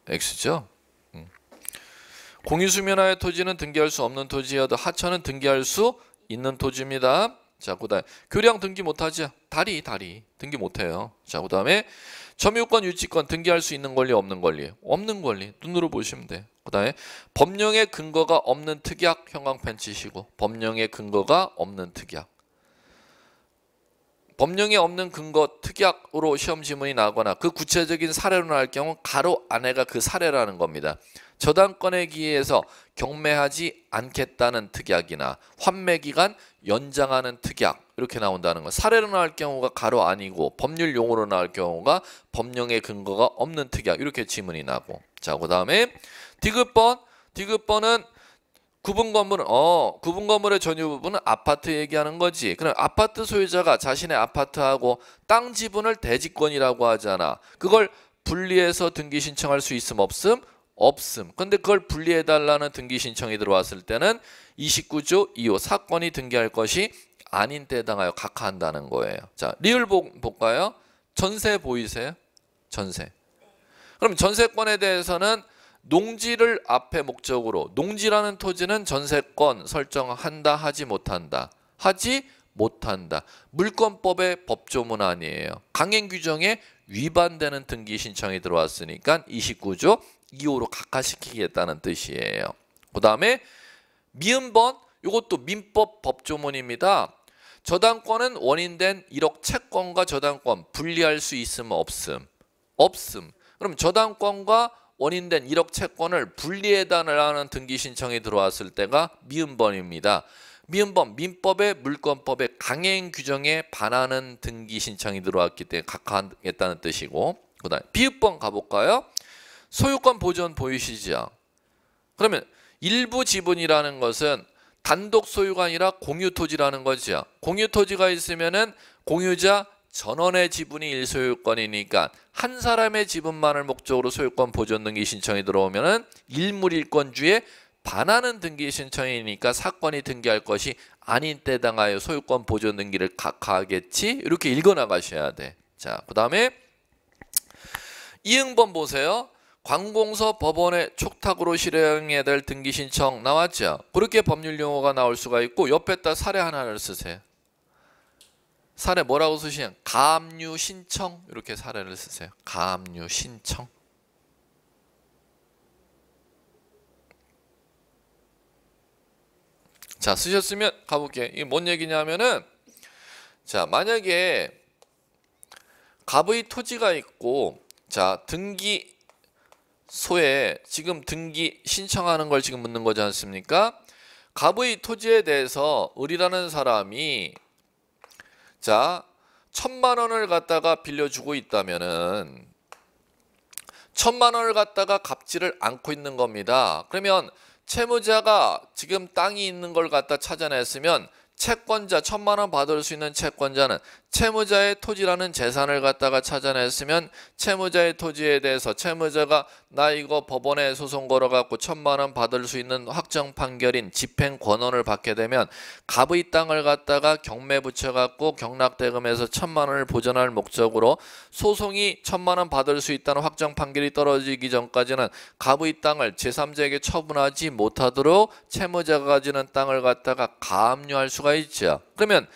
X죠? 음. 공유수면하의 토지는 등기할 수 없는 토지여도 하천은 등기할 수 있는 토지입니다. 자, 그 다음에 교량 등기 못하죠? 다리, 다리. 등기 못해요. 자, 그 다음에 점유권, 유치권 등기할 수 있는 권리, 없는 권리. 없는 권리. 눈으로 보시면 돼. 그다음에 법령의 근거가 없는 특약 형광 펜치시고 법령의 근거가 없는 특약. 법령에 없는 근거 특약으로 시험 지문이 나거나 그 구체적인 사례로 나올 경우 가로 안에가 그 사례라는 겁니다. 저당권에 기해서 경매하지 않겠다는 특약이나 환매기간 연장하는 특약 이렇게 나온다는 거 사례로 나올 경우가 가로 아니고 법률 용으로 나올 경우가 법령의 근거가 없는 특약 이렇게 지문이 나고 자 그 다음에 디귿번 디귿번은 구분 건물은 어 구분 건물의 전유 부분은 아파트 얘기하는 거지. 그럼 아파트 소유자가 자신의 아파트하고 땅 지분을 대지권이라고 하잖아. 그걸 분리해서 등기 신청할 수 있음 없음 없음. 근데 그걸 분리해 달라는 등기 신청이 들어왔을 때는 29조 2호 사건이 등기할 것이 아닌 때에 당하여 각하한다는 거예요. 자, 리을 볼까요? 전세 보이세요? 전세. 그럼 전세권에 대해서는 농지를 앞에 목적으로 농지라는 토지는 전세권 설정한다 하지 못한다 하지 못한다 물권법의 법조문 아니에요 강행 규정에 위반되는 등기 신청이 들어왔으니까 29조 2호로 각하시키겠다는 뜻이에요 그 다음에 미음번 이것도 민법 법조문입니다 저당권은 원인된 1억 채권과 저당권 분리할 수 있음 없음 없음 그럼 저당권과 원인된 1억 채권을 분리해달라는 등기 신청이 들어왔을 때가 미음범입니다. 미음범 민법의 물권법의 강행 규정에 반하는 등기 신청이 들어왔기 때문에 각하했다는 뜻이고 그다음 비읍범 가볼까요? 소유권 보존 보이시죠? 그러면 일부 지분이라는 것은 단독 소유가 아니라 공유 토지라는 거죠. 공유 토지가 있으면 공유자 전원의 지분이 일소유권이니까 한 사람의 지분만을 목적으로 소유권 보존 등기 신청이 들어오면은 일물일권주에 반하는 등기 신청이니까 사건이 등기할 것이 아닌 때 당하여 소유권 보존 등기를 각하하겠지 이렇게 읽어나가셔야 돼. 자, 그 다음에 이응번 보세요. 관공서 법원의 촉탁으로 실행해야 될 등기 신청 나왔죠. 그렇게 법률 용어가 나올 수가 있고 옆에다 사례 하나를 쓰세요. 사례 뭐라고 쓰시냐? 가압류 신청 이렇게 사례를 쓰세요. 가압류 신청. 자 쓰셨으면 가볼게요. 이게 뭔 얘기냐면은 자 만약에 갑의 토지가 있고 자 등기 소에 지금 등기 신청하는 걸 지금 묻는 거지 않습니까? 갑의 토지에 대해서 을이라는 사람이 자, 천만 원을 갖다가 빌려주고 있다면은 천만 원을 갖다가 갚지를 않고 있는 겁니다. 그러면 채무자가 지금 땅이 있는 걸 갖다 찾아냈으면 채권자 천만 원 받을 수 있는 채권자는 채무자의 토지라는 재산을 갖다가 찾아냈으면 채무자의 토지에 대해서 채무자가 나 이거 법원에 소송 걸어갖고 천만 원 받을 수 있는 확정 판결인 집행 권원을 받게 되면 갑의 땅을 갖다가 경매 붙여갖고 경락대금에서 천만 원을 보전할 목적으로 소송이 천만 원 받을 수 있다는 확정 판결이 떨어지기 전까지는 갑의 땅을 제3자에게 처분하지 못하도록 채무자가 가지는 땅을 갖다가 가압류할 수가 있죠. 그러면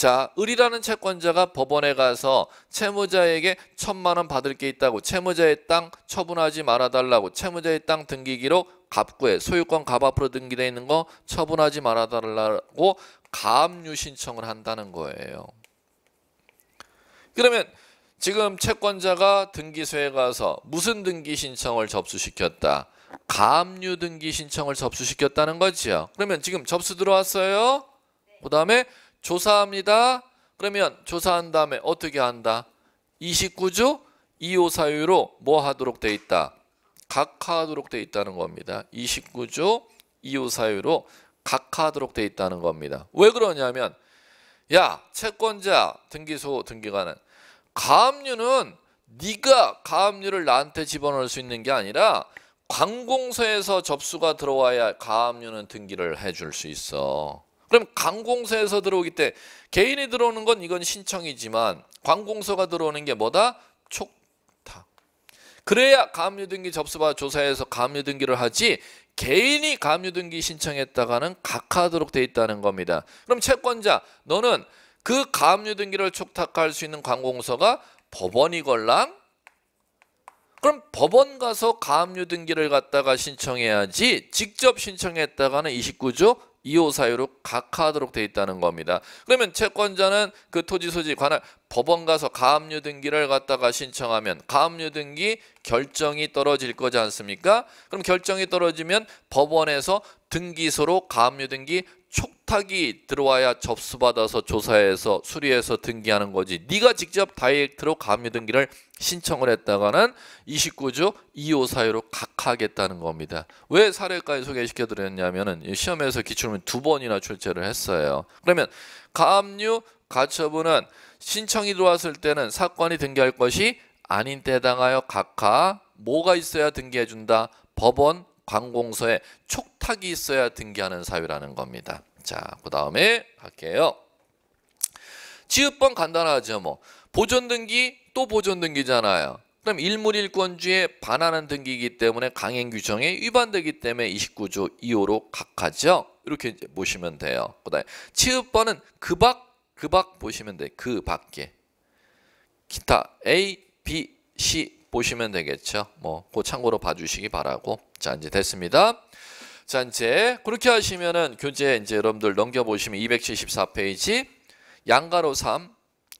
자, 을이라는 채권자가 법원에 가서 채무자에게 천만 원 받을 게 있다고 채무자의 땅 처분하지 말아달라고 채무자의 땅 등기기로 갑구에 소유권 갑 앞으로 등기되어 있는 거 처분하지 말아달라고 가압류 신청을 한다는 거예요. 그러면 지금 채권자가 등기소에 가서 무슨 등기 신청을 접수시켰다? 가압류 등기 신청을 접수시켰다는 거지요. 그러면 지금 접수 들어왔어요. 그 다음에 조사합니다. 그러면 조사한 다음에 어떻게 한다? 29주 2 5사유로뭐 하도록 돼 있다? 각하하도록 돼 있다는 겁니다. 2 9주2 5사유로 각하하도록 돼 있다는 겁니다. 왜 그러냐면 야 채권자 등기소 등기관은 가압류는 네가 가압류를 나한테 집어넣을 수 있는 게 아니라 관공서에서 접수가 들어와야 가압류는 등기를 해줄 수 있어. 그럼 관공서에서 들어오기 때 개인이 들어오는 건 이건 신청이지만 관공서가 들어오는 게 뭐다? 촉탁. 그래야 가압류등기 접수받아 조사해서 가압류등기를 하지 개인이 가압류등기 신청했다가는 각하도록 돼 있다는 겁니다. 그럼 채권자 너는 그 가압류등기를 촉탁할 수 있는 관공서가 법원이걸랑 그럼 법원 가서 가압류 등기를 갖다가 신청해야지 직접 신청했다가는 29조 이호 사유로 각하하도록 되어 있다는 겁니다. 그러면 채권자는 그 토지 소지 관할 법원 가서 가압류 등기를 갖다가 신청하면 가압류 등기 결정이 떨어질 거지 않습니까? 그럼 결정이 떨어지면 법원에서 등기소로 가압류 등기 촉탁이 들어와야 접수받아서 조사해서 수리해서 등기하는 거지 네가 직접 다이렉트로 가미 등기를 신청을 했다가는 29조 2호 사유로 각하겠다는 겁니다. 왜 사례까지 소개시켜 드렸냐면은 시험에서 기출문 두 번이나 출제를 했어요. 그러면 가압류 가처분은 신청이 들어왔을 때는 사건이 등기할 것이 아닌 때 당하여 각하 뭐가 있어야 등기해 준다. 법원 관공서에 촉탁이 있어야 등기하는 사유라는 겁니다. 자, 그 다음에 갈게요. 지읒법 간단하죠. 뭐 보존등기 또 보존등기잖아요. 그럼 일물일권주에 반하는 등기이기 때문에 강행규정에 위반되기 때문에 29조 2호로 각하죠. 이렇게 보시면 돼요. 그다음에 치읍번은 그박 그박 보시면 돼. 그 밖에 기타 A, B, C 보시면 되겠죠. 뭐, 그 참고로 봐주시기 바라고. 자, 이제 됐습니다. 자, 이제 그렇게 하시면은 교재 이제 여러분들 넘겨보시면 274페이지 양가로 3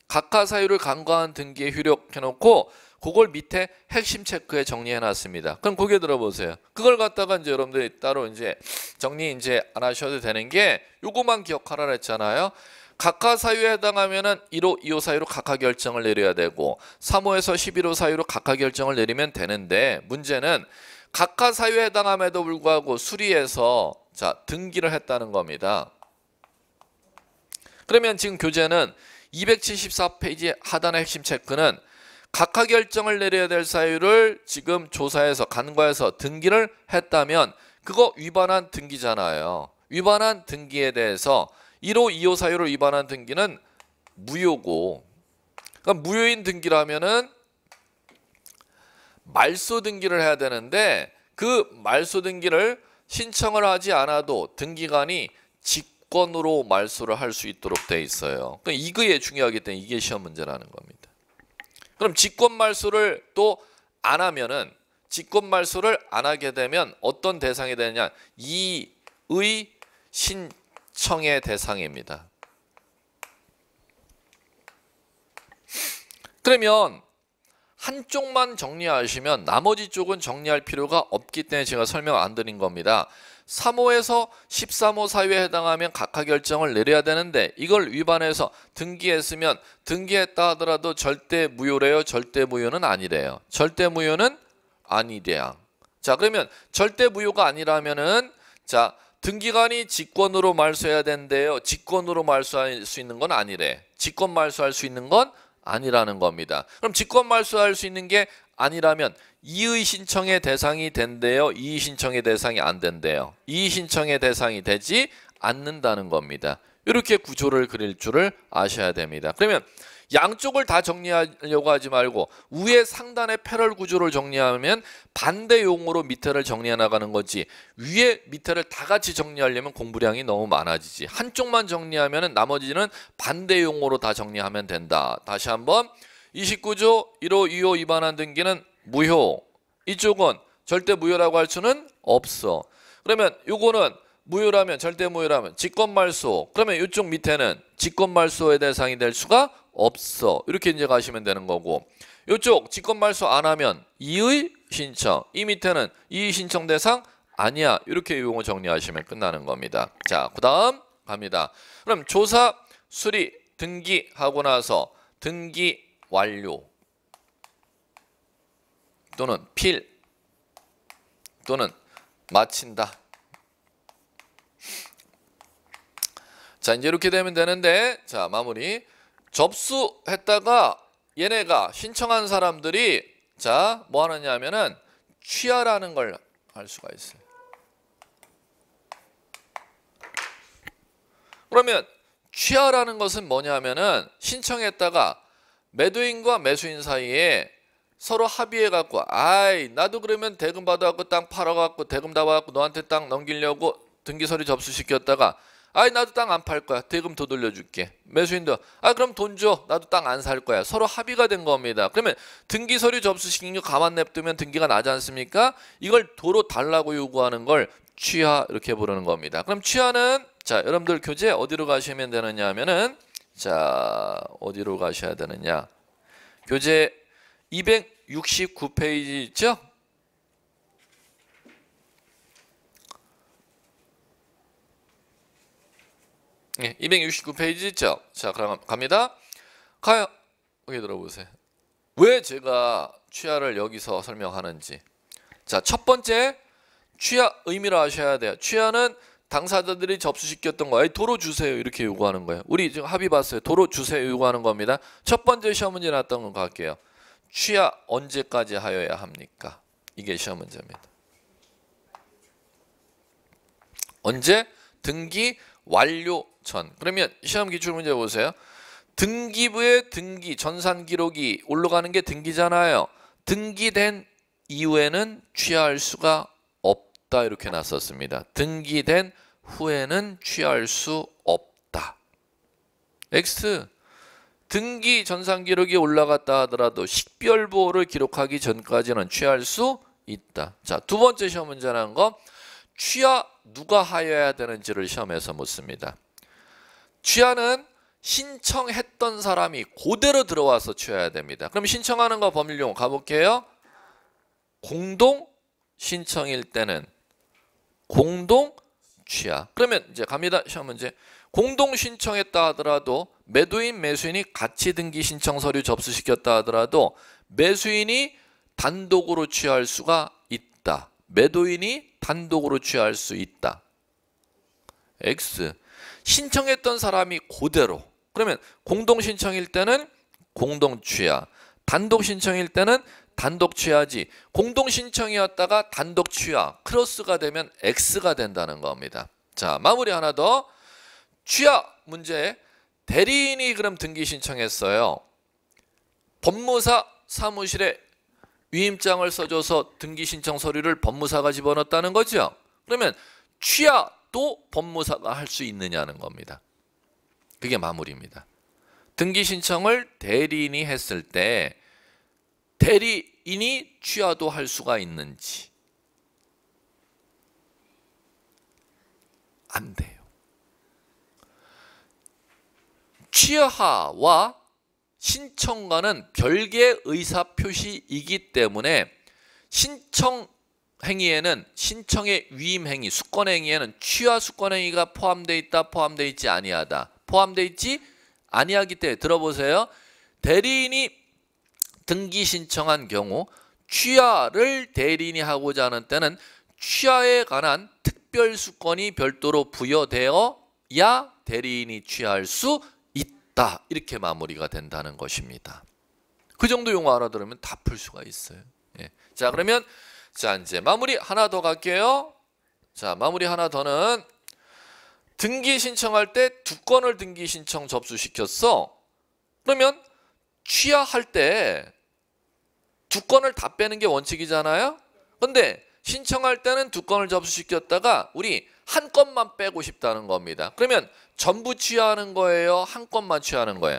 각하사유를 간과한 등기에 효력해놓고 그걸 밑에 핵심 체크에 정리해놨습니다. 그럼 고개 들어보세요. 그걸 갖다가 이제 여러분들이 따로 이제 정리 이제 안 하셔도 되는 게요것만 기억하라 했잖아요. 각하 사유에 해당하면 1호, 2호 사유로 각하 결정을 내려야 되고 3호에서 11호 사유로 각하 결정을 내리면 되는데 문제는 각하 사유에 해당함에도 불구하고 수리해서 자, 등기를 했다는 겁니다. 그러면 지금 교재는 274페이지 하단의 핵심 체크는 각하 결정을 내려야 될 사유를 지금 조사해서 간과해서 등기를 했다면 그거 위반한 등기잖아요. 위반한 등기에 대해서 1호, 2호, 사유를 위반한 등기는 무효고 그러니까 무효인 등기라면은 말소 등기를 해야 되는데 그 말소 등기를 신청을 하지 않아도 등기관이 직권으로 말소를 할 수 있도록 돼 있어요. 그러니까 이거에 중요하기 때문에 이게 시험 문제라는 겁니다. 그럼 직권 말소를 또 안 하면은 직권 말소를 안 하게 되면 어떤 대상이 되느냐 이의 신 청의 대상입니다. 그러면 한쪽만 정리하시면 나머지 쪽은 정리할 필요가 없기 때문에 제가 설명 안 드린 겁니다. 3호에서 13호 사유에 해당하면 각하 결정을 내려야 되는데 이걸 위반해서 등기했으면 등기했다 하더라도 절대 무효래요. 절대 무효는 아니래요. 절대 무효는 아니래요. 자, 그러면 절대 무효가 아니라면은 자, 등기관이 직권으로 말소해야 된대요. 직권으로 말소할 수 있는 건 아니래. 직권 말소할 수 있는 건 아니라는 겁니다. 그럼 직권 말소할 수 있는 게 아니라면 이의 신청의 대상이 된대요. 이의 신청의 대상이 안 된대요. 이의 신청의 대상이 되지 않는다는 겁니다. 이렇게 구조를 그릴 줄을 아셔야 됩니다. 그러면 양쪽을 다 정리하려고 하지 말고 위에 상단의 패럴 구조를 정리하면 반대 용으로 밑에를 정리해 나가는 거지 위에 밑에를 다 같이 정리하려면 공부량이 너무 많아지지 한쪽만 정리하면 나머지는 반대 용으로다 정리하면 된다 다시 한번 29조 1호 2호 위반한 등기는 무효 이쪽은 절대 무효라고 할 수는 없어 그러면 요거는 무효라면 절대 무효라면 직권말소 그러면 이쪽 밑에는 직권말소의 대상이 될 수가 없어 이렇게 이제 가시면 되는 거고 이쪽 직권 말소 안 하면 이의 신청 이 밑에는 이 신청 대상 아니야 이렇게 용어 정리하시면 끝나는 겁니다 자그 다음 갑니다 그럼 조사 수리 등기하고 나서 등기 완료 또는 필 또는 마친다 자 이제 이렇게 되면 되는데 자 마무리 접수했다가 얘네가 신청한 사람들이 자뭐 하느냐 하면은 취하라는 걸 알 수가 있어요. 그러면 취하라는 것은 뭐냐 하면은 신청했다가 매도인과 매수인 사이에 서로 합의해 갖고 아이 나도 그러면 대금 받아 갖고 땅 팔아 갖고 대금 다 받아 갖고 너한테 땅 넘기려고 등기서류 접수시켰다가 아이 나도 땅 안 팔 거야. 대금 더 돌려줄게. 매수인도 아 그럼 돈 줘. 나도 땅 안 살 거야. 서로 합의가 된 겁니다. 그러면 등기 서류 접수 시 신규 가만 냅두면 등기가 나지 않습니까? 이걸 도로 달라고 요구하는 걸 취하 이렇게 부르는 겁니다. 그럼 취하는 자 여러분들 교재 어디로 가시면 되느냐 하면은 자 어디로 가셔야 되느냐 교재 269페이지 있죠? 네, 269페이지죠. 있 자, 그럼 갑니다. 가요. 여기 들어보세요. 왜 제가 취하를 여기서 설명하는지. 자, 첫 번째 취하 의미를 아셔야 돼요. 취하는 당사자들이 접수시켰던 거예요. 도로 주세요. 이렇게 요구하는 거예요. 우리 지금 합의 봤어요. 도로 주세요. 요구하는 겁니다. 첫 번째 시험 문제 나왔던 거 갈게요. 취하 언제까지 하여야 합니까? 이게 시험 문제입니다. 언제 등기 완료 전 그러면 시험 기출 문제 보세요 등기부의 등기 전산 기록이 올라가는 게 등기잖아요 등기된 이후에는 취할 수가 없다 이렇게 났었습니다 등기된 후에는 취할 수 없다 넥 등기 전산 기록이 올라갔다 하더라도 식별 보호를 기록하기 전까지는 취할 수 있다. 자, 두 번째 시험 문제라는 거 취하 누가 하여야 되는지를 시험해서 묻습니다. 취하는 신청했던 사람이 고대로 들어와서 취해야 됩니다. 그럼 신청하는 거 법률 용 가볼게요. 공동 신청일 때는 공동 취하. 그러면 이제 갑니다. 시험 문제. 공동 신청했다 하더라도 매도인 매수인이 같이 등기 신청 서류 접수시켰다 하더라도 매수인이 단독으로 취할 수가 있다. 매도인이 단독으로 취할 수 있다. X. 신청했던 사람이 그대로. 그러면 공동 신청일 때는 공동 취하. 단독 신청일 때는 단독 취하지. 공동 신청이었다가 단독 취하. 크로스가 되면 X가 된다는 겁니다. 자, 마무리 하나 더. 취하 문제. 대리인이 그럼 등기 신청했어요. 법무사 사무실에 위임장을 써줘서 등기 신청 서류를 법무사가 집어넣었다는 거죠. 그러면 취하도 법무사가 할 수 있느냐는 겁니다. 그게 마무리입니다. 등기 신청을 대리인이 했을 때 대리인이 취하도 할 수가 있는지 안 돼요. 취하와 신청과는 별개의 의사표시이기 때문에 신청 행위에는 신청의 위임 행위, 수권 행위에는 취하 수권 행위가 포함되어 있다, 포함되어 있지 아니하다. 포함되어 있지 아니하기 때문에 들어보세요. 대리인이 등기 신청한 경우 취하를 대리인이 하고자 하는 때는 취하에 관한 특별 수권이 별도로 부여되어야 대리인이 취할 수 있다. 이렇게 마무리가 된다는 것입니다. 그 정도 용어 알아들으면 다 풀 수가 있어요. 예. 자, 그러면 자, 이제 마무리 하나 더 갈게요. 자, 마무리 하나 더는 등기 신청할 때 두 건을 등기 신청 접수시켰어. 그러면 취하할 때 두 건을 다 빼는 게 원칙이잖아요. 근데 신청할 때는 두 건을 접수시켰다가 우리 한 건만 빼고 싶다는 겁니다. 그러면 전부 취하는 하 거예요? 한 건만 취하는 거예요?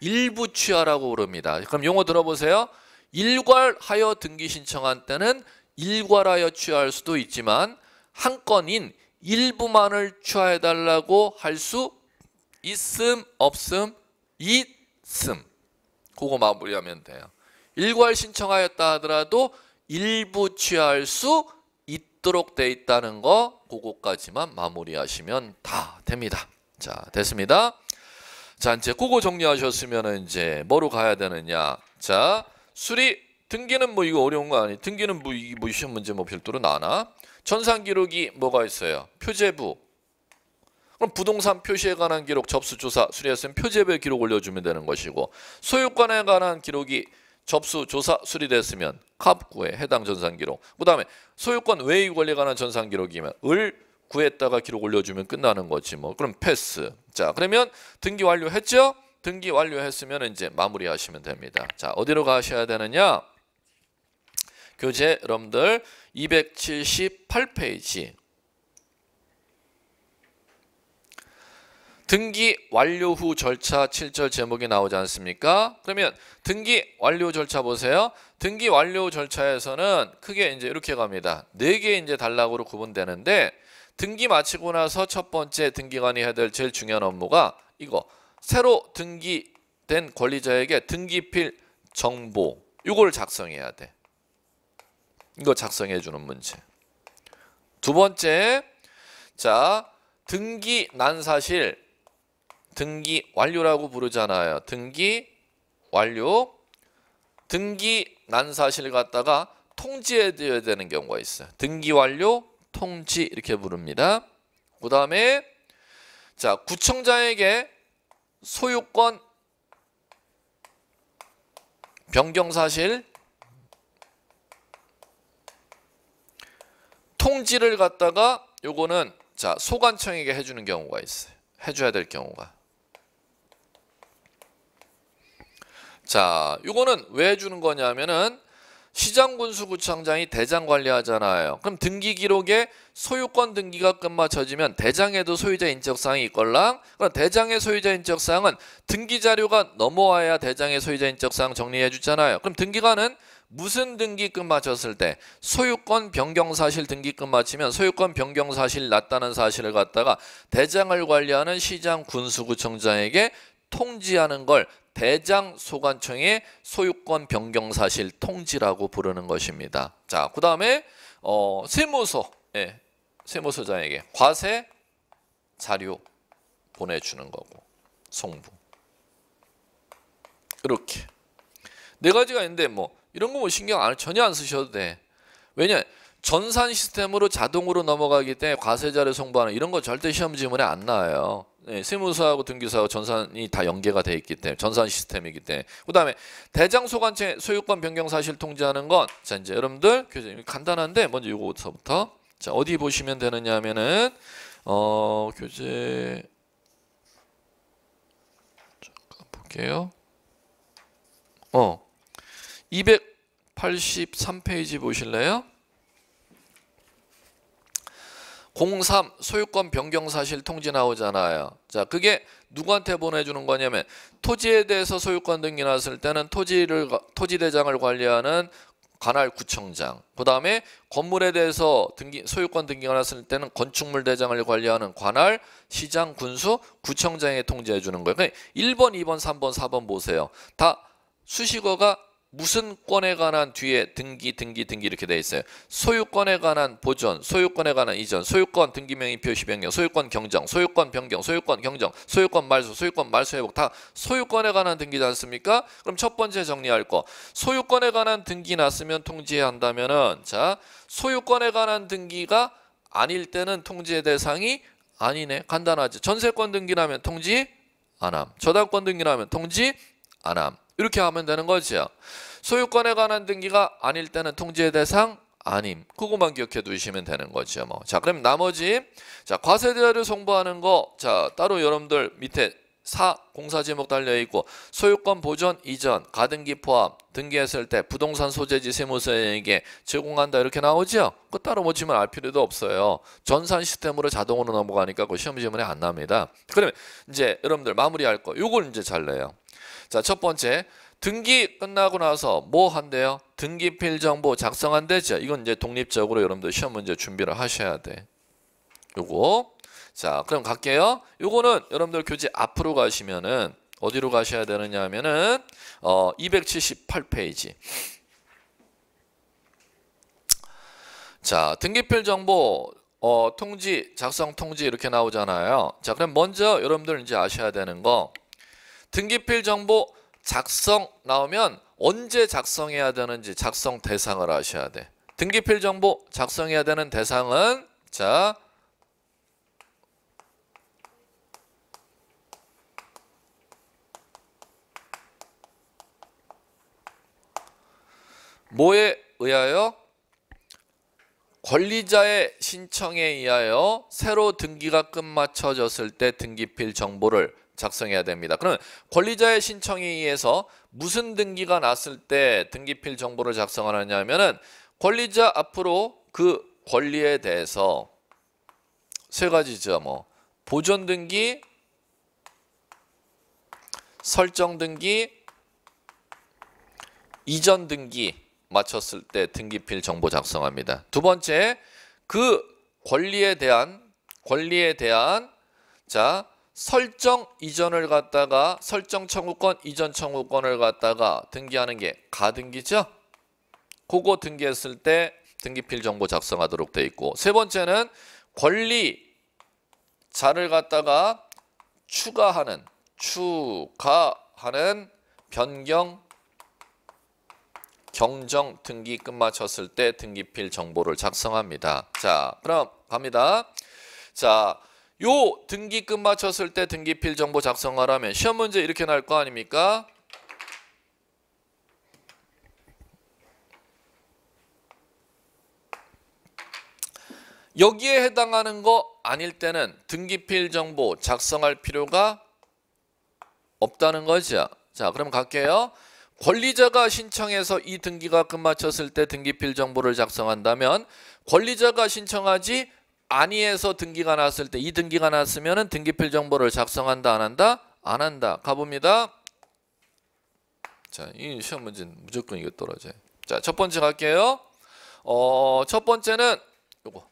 일부 취하라고 그럽니다. 그럼 용어 들어보세요. 일괄하여 등기 신청한 때는 일괄하여 취할 수도 있지만 한 건인 일부만을 취해달라고 할 수 있음 없음 있음 그거 마무리하면 돼요. 일괄 신청하였다 하더라도 일부 취할 수 있도록 돼 있다는 거 그거까지만 마무리하시면 다 됩니다. 자, 됐습니다. 자, 이제 그거 정리하셨으면 이제 뭐로 가야 되느냐. 자, 수리 등기는 뭐 이거 어려운 거 아니? 등기는 뭐이뭐 시험 뭐 문제 뭐 별도로 나나? 전산 기록이 뭐가 있어요? 표제부. 그럼 부동산 표시에 관한 기록 접수 조사 수리했으면 표제부에 기록 올려주면 되는 것이고 소유권에 관한 기록이 접수 조사 수리됐으면 갑구에 해당 전산 기록. 그다음에 소유권 외유 권리에 관한 전산 기록이면 을 구했다가 기록 올려주면 끝나는 거지 뭐 그럼 패스 자 그러면 등기 완료했죠 등기 완료했으면 이제 마무리하시면 됩니다 자 어디로 가셔야 되느냐 교재 여러분들 278페이지 등기 완료 후 절차 7절 제목이 나오지 않습니까? 그러면 등기 완료 절차 보세요. 등기 완료 절차에서는 크게 이제 이렇게 갑니다. 4개 이제 단락으로 구분되는데 등기 마치고 나서 첫 번째 등기관이 해야 될 제일 중요한 업무가 이거 새로 등기된 권리자에게 등기필 정보 이걸 작성해야 돼. 이거 작성해 주는 문제. 두 번째 자 등기 난 사실 등기 완료라고 부르잖아요. 등기 완료 등기 난 사실 갖다가 통지해 드려야 되는 경우가 있어요. 등기 완료 통치 이렇게 부릅니다. 그 다음에 자 구청장에게 소유권 변경 사실 통지를 갖다가 요거는 자 소관청에게 해주는 경우가 있어요. 해줘야 될 경우가 자 요거는 왜 해주는 거냐면은 시장군수구청장이 대장 관리하잖아요. 그럼 등기 기록에 소유권 등기가 끝마쳐지면 대장에도 소유자 인적사항이 있걸랑 그럼 대장의 소유자 인적사항은 등기 자료가 넘어와야 대장의 소유자 인적사항 정리해 주잖아요. 그럼 등기관은 무슨 등기 끝마쳤을 때 소유권 변경 사실 등기 끝마치면 소유권 변경 사실 났다는 사실을 갖다가 대장을 관리하는 시장 군수구청장에게 통지하는 걸 대장 소관청의 소유권 변경 사실 통지라고 부르는 것입니다. 자, 그 다음에 어, 세무서, 예, 세무서장에게 과세 자료 보내주는 거고 송부 이렇게 네 가지가 있는데 뭐 이런 거 뭐 신경 안, 전혀 안 쓰셔도 돼. 왜냐 전산 시스템으로 자동으로 넘어가기 때문에 과세 자료 송부하는 이런 거 절대 시험 지문에 안 나와요. 네, 세무사하고 등기사하고 전산이 다 연계가 돼 있기 때문에 전산 시스템이기 때문에 그다음에 대장 소관체 소유권 변경 사실 통지하는 건자 이제 여러분들 교재 간단한데 먼저 이거부터 자 어디 보시면 되느냐 하면은 어 교재 잠깐 볼게요 어 283페이지 보실래요? 03 소유권 변경 사실 통지 나오잖아요. 자, 그게 누구한테 보내주는 거냐면 토지에 대해서 소유권 등기 났을 때는 토지를 토지 대장을 관리하는 관할 구청장. 그다음에 건물에 대해서 등기 소유권 등기가 났을 때는 건축물 대장을 관리하는 관할 시장 군수 구청장에 통지해 주는 거예요. 그러니까 1번, 2번, 3번, 4번 보세요. 다 수식어가 무슨 권에 관한 뒤에 등기 등기 등기 이렇게 돼 있어요. 소유권에 관한 보존, 소유권에 관한 이전, 소유권 등기명의 표시 변경, 소유권 경정, 소유권 변경, 소유권 경정, 소유권 말소, 소유권 말소 회복 다 소유권에 관한 등기지 않습니까? 그럼 첫 번째 정리할 거. 소유권에 관한 등기 났으면 통지해야 한다면은 자, 소유권에 관한 등기가 아닐 때는 통지의 대상이 아니네. 간단하지. 전세권 등기라면 통지 안 함. 저당권 등기라면 통지 안 함. 이렇게 하면 되는 거죠. 소유권에 관한 등기가 아닐 때는 통지의 대상 아님. 그것만 기억해 두시면 되는 거죠. 뭐. 자, 그럼 나머지 자, 과세대를 송부하는 거 자, 따로 여러분들 밑에 사 공사 제목 달려 있고 소유권 보전 이전 가등기 포함 등기했을 때 부동산 소재지 세무서에게 제공한다 이렇게 나오죠. 그 따로 뭐 지문 알 필요도 없어요. 전산 시스템으로 자동으로 넘어가니까 그 시험 지문에 안 납니다. 그러면 이제 여러분들 마무리할 거 요걸 이제 잘 내요. 자, 첫 번째 등기 끝나고 나서 뭐 한대요? 등기필 정보 작성한대죠. 이건 이제 독립적으로 여러분들 시험 문제 준비를 하셔야 돼. 요거. 자, 그럼 갈게요. 요거는 여러분들 교재 앞으로 가시면은 어디로 가셔야 되느냐 하면은 어 278페이지. 자, 등기필 정보 어 통지 작성 통지 이렇게 나오잖아요. 자, 그럼 먼저 여러분들 이제 아셔야 되는 거 등기필 정보 작성 나오면 언제 작성해야 되는지 작성 대상을 아셔야 돼. 등기필 정보 작성해야 되는 대상은 자 뭐에 의하여 권리자의 신청에 의하여 새로 등기가 끝마쳐졌을 때 등기필 정보를 작성해야 됩니다. 그러 권리자의 신청에 의해서 무슨 등기가 났을 때 등기필 정보를 작성하느냐 하면은 권리자 앞으로 그 권리에 대해서 세 가지죠. 뭐 보존 등기, 설정 등기, 이전 등기 맞췄을 때 등기필 정보 작성합니다. 두 번째 그 권리에 대한 권리에 대한 자 설정 이전을 갖다가 설정 청구권 이전 청구권을 갖다가 등기하는 게 가등기죠. 그거 등기했을 때 등기필 정보 작성하도록 돼 있고 세 번째는 권리자를 갖다가 추가하는 추가하는 변경 경정 등기 끝마쳤을 때 등기필 정보를 작성합니다. 자, 그럼 갑니다. 자, 요 등기 끝마쳤을 때 등기필 정보 작성하라면 시험 문제 이렇게 날 거 아닙니까? 여기에 해당하는 거 아닐 때는 등기필 정보 작성할 필요가 없다는 거죠. 자, 그럼 갈게요. 권리자가 신청해서 이 등기가 끝마쳤을 때 등기필 정보를 작성한다면 권리자가 신청하지 안위에서 등기가 났을 때 이 등기가 났으면 등기필 정보를 작성한다 안 한다 안 한다 가봅니다 자 이 시험 문제는 무조건 이거 떨어져요 자첫 번째 갈게요 어 첫 번째는 요거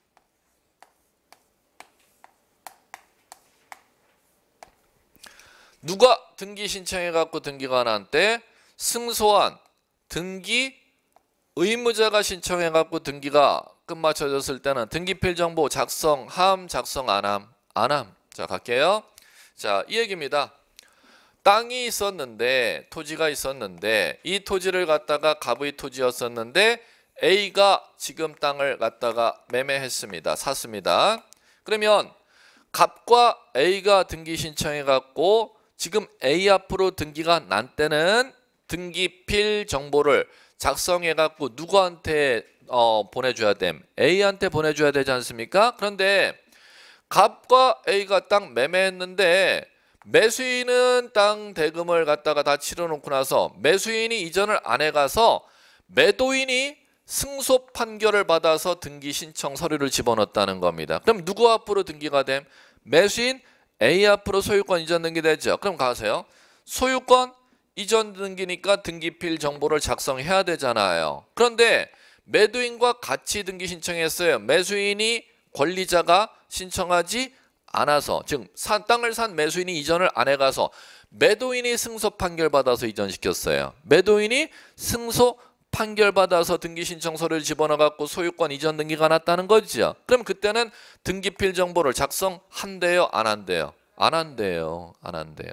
누가 등기 신청해 갖고 등기가 난때 승소한 등기 의무자가 신청해갖고 등기가 끝마쳐졌을 때는 등기필 정보 작성, 함, 작성, 안함, 안함. 자, 갈게요. 자, 이 얘기입니다. 땅이 있었는데, 토지가 있었는데, 이 토지를 갖다가 갑의 토지였었는데, A가 지금 땅을 갖다가 매매했습니다. 샀습니다. 그러면 갑과 A가 등기 신청해갖고 지금 A 앞으로 등기가 난 때는 등기필 정보를 작성해갖고 누구한테 어, 보내줘야 됨? A한테 보내줘야 되지 않습니까? 그런데 갑과 A가 딱 매매했는데 매수인은 땅 대금을 갖다가 다 치러놓고 나서 매수인이 이전을 안 해가서 매도인이 승소 판결을 받아서 등기 신청 서류를 집어넣었다는 겁니다. 그럼 누구 앞으로 등기가 됨? 매수인 A 앞으로 소유권 이전 등기되죠. 그럼 가세요. 소유권 이전 등기니까 등기필 정보를 작성해야 되잖아요. 그런데 매도인과 같이 등기 신청했어요. 매수인이 권리자가 신청하지 않아서 즉 산, 땅을 산 매수인이 이전을 안 해가서 매도인이 승소 판결받아서 이전시켰어요. 매도인이 승소 판결받아서 등기 신청서를 집어넣어갖고 소유권 이전 등기가 났다는 거죠. 그럼 그때는 등기필 정보를 작성한대요? 안 한대요? 안 한대요. 안 한대요.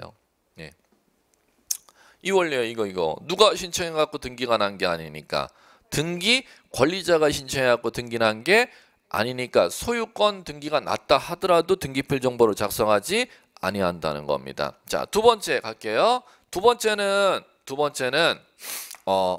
이 원리야 이거 이거 누가 신청해 갖고 등기가 난 게 아니니까 등기 권리자가 신청해 갖고 등기 난 게 아니니까 소유권 등기가 났다 하더라도 등기필 정보를 작성하지 아니한다는 겁니다. 자, 두 번째 갈게요. 두 번째는 두 번째는 어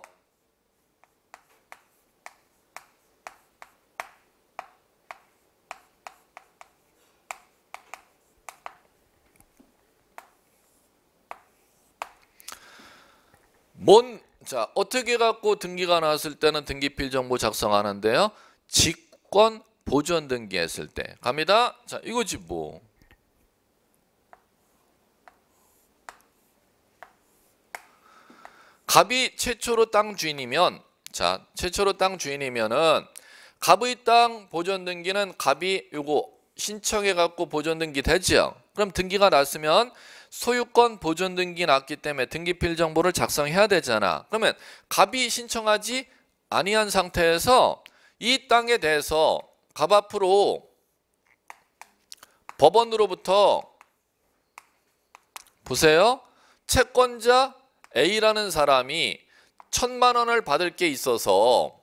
뭔, 자, 어떻게 갖고 등기가 나왔을 때는 등기필 정보 작성하는데요. 직권 보존 등기했을 때. 갑니다. 자, 이거지 뭐. 갑이 최초로 땅 주인이면 자, 최초로 땅 주인이면은 갑의 땅 보존 등기는 갑이 요거 신청해 갖고 보존 등기 되지요. 그럼 등기가 났으면 소유권 보존 등기 났기 때문에 등기필 정보를 작성해야 되잖아. 그러면 갑이 신청하지 아니한 상태에서 이 땅에 대해서 갑 앞으로 법원으로부터 보세요. 채권자 A라는 사람이 천만 원을 받을 게 있어서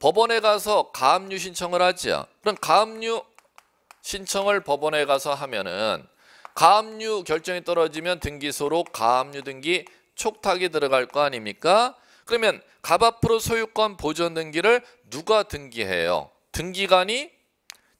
법원에 가서 가압류 신청을 하죠 그럼 가압류 신청을 법원에 가서 하면은 가압류 결정이 떨어지면 등기소로 가압류 등기 촉탁이 들어갈 거 아닙니까? 그러면 갑앞으로 소유권 보존 등기를 누가 등기해요? 등기관이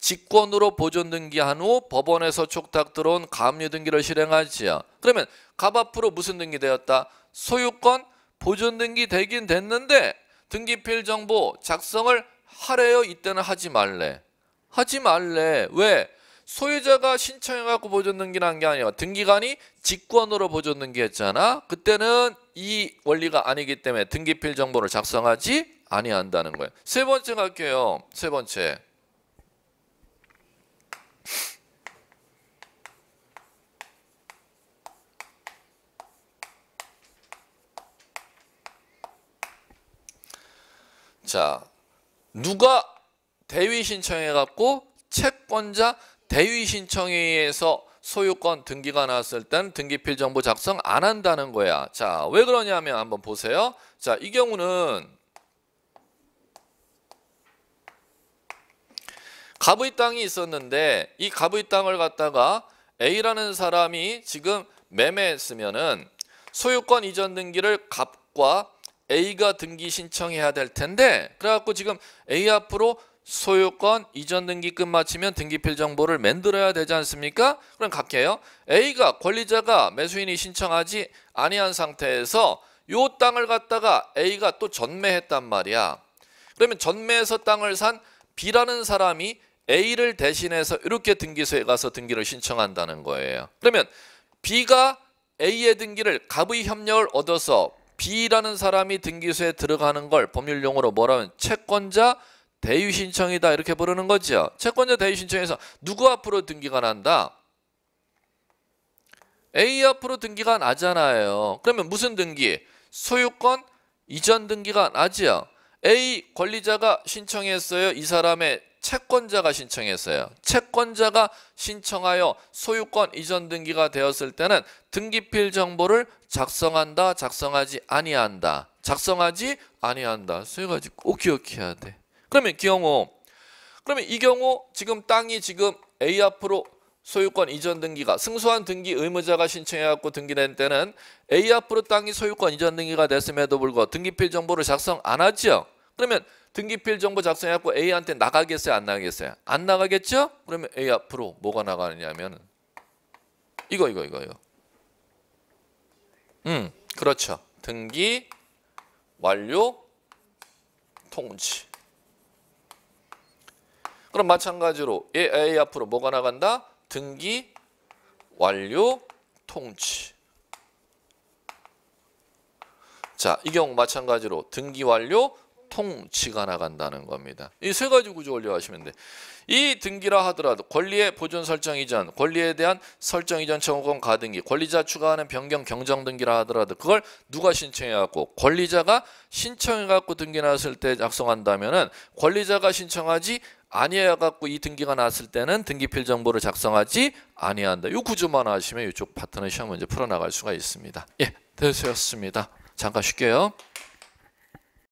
직권으로 보존 등기한 후 법원에서 촉탁 들어온 가압류 등기를 실행하지요. 그러면 갑앞으로 무슨 등기 되었다? 소유권 보존 등기 되긴 됐는데 등기필 정보 작성을 하래요. 이때는 하지 말래. 하지 말래. 왜? 소유자가 신청해갖고 보존등기라는 게 아니라 등기관이 직권으로 보존등기했잖아. 그때는 이 원리가 아니기 때문에 등기필 정보를 작성하지 아니한다는 거예요. 세 번째 갈게요. 세 번째. 자, 누가 대위 신청해 갖고 채권자 대위 신청회에서 소유권 등기가 나왔을 땐 등기필 정보 작성 안 한다는 거야. 자, 왜 그러냐면 한번 보세요. 자, 이 경우는 갑의 땅이 있었는데 이 갑의 땅을 갖다가 A라는 사람이 지금 매매했으면은 소유권 이전 등기를 갑과 A가 등기 신청해야 될 텐데 그래갖고 지금 A 앞으로 소유권 이전 등기 끝마치면 등기필 정보를 만들어야 되지 않습니까? 그럼 갈게요 A가 권리자가 매수인이 신청하지 아니한 상태에서 요 땅을 갖다가 A가 또 전매했단 말이야. 그러면 전매해서 땅을 산 B라는 사람이 A를 대신해서 이렇게 등기소에 가서 등기를 신청한다는 거예요. 그러면 B가 A의 등기를 갑의 협력을 얻어서 B라는 사람이 등기소에 들어가는 걸 법률 용어로 뭐라면 채권자 대위 신청이다 이렇게 부르는 거죠. 채권자 대위 신청에서 누구 앞으로 등기가 난다? A 앞으로 등기가 나잖아요. 그러면 무슨 등기? 소유권 이전 등기가 나지요. A 권리자가 신청했어요. 이 사람의 채권자가 신청했어요. 채권자가 신청하여 소유권 이전 등기가 되었을 때는 등기필 정보를 작성한다, 작성하지 아니한다. 작성하지 아니한다. 소유가지 꼭 기억해야 돼. 그러면 경우 그러면 이 경우 지금 땅이 지금 A 앞으로 소유권 이전 등기가 승소한 등기 의무자가 신청해갖고 등기된 때는 A 앞으로 땅이 소유권 이전 등기가 됐음에도 불구하고 등기필 정보를 작성 안 하죠. 그러면 등기필 정보 작성해갖고 A한테 나가겠어요? 안 나가겠어요? 안 나가겠죠? 그러면 A 앞으로 뭐가 나가느냐면 이거 이거 이거요. 음 그렇죠. 등기 완료 통지. 그럼 마찬가지로 AI 앞으로 뭐가 나간다? 등기 완료 통치. 자, 이 경우 마찬가지로 등기 완료 통치가 나간다는 겁니다. 이 세 가지 구조 완료하시면 돼. 이 등기라 하더라도 권리의 보존 설정 이전, 권리에 대한 설정 이전 청구권 가등기, 권리자 추가하는 변경 경정 등기라 하더라도 그걸 누가 신청해 갖고 권리자가 신청해 갖고 등기 나왔을때 작성한다면은 권리자가 신청하지 아니어 갖고 이 등기가 났을 때는 등기필 정보를 작성하지 아니한다. 이 구조만 아시면 이쪽 파트너 시험 문제 풀어나갈 수가 있습니다. 예, 되셨습니다. 잠깐 쉴게요.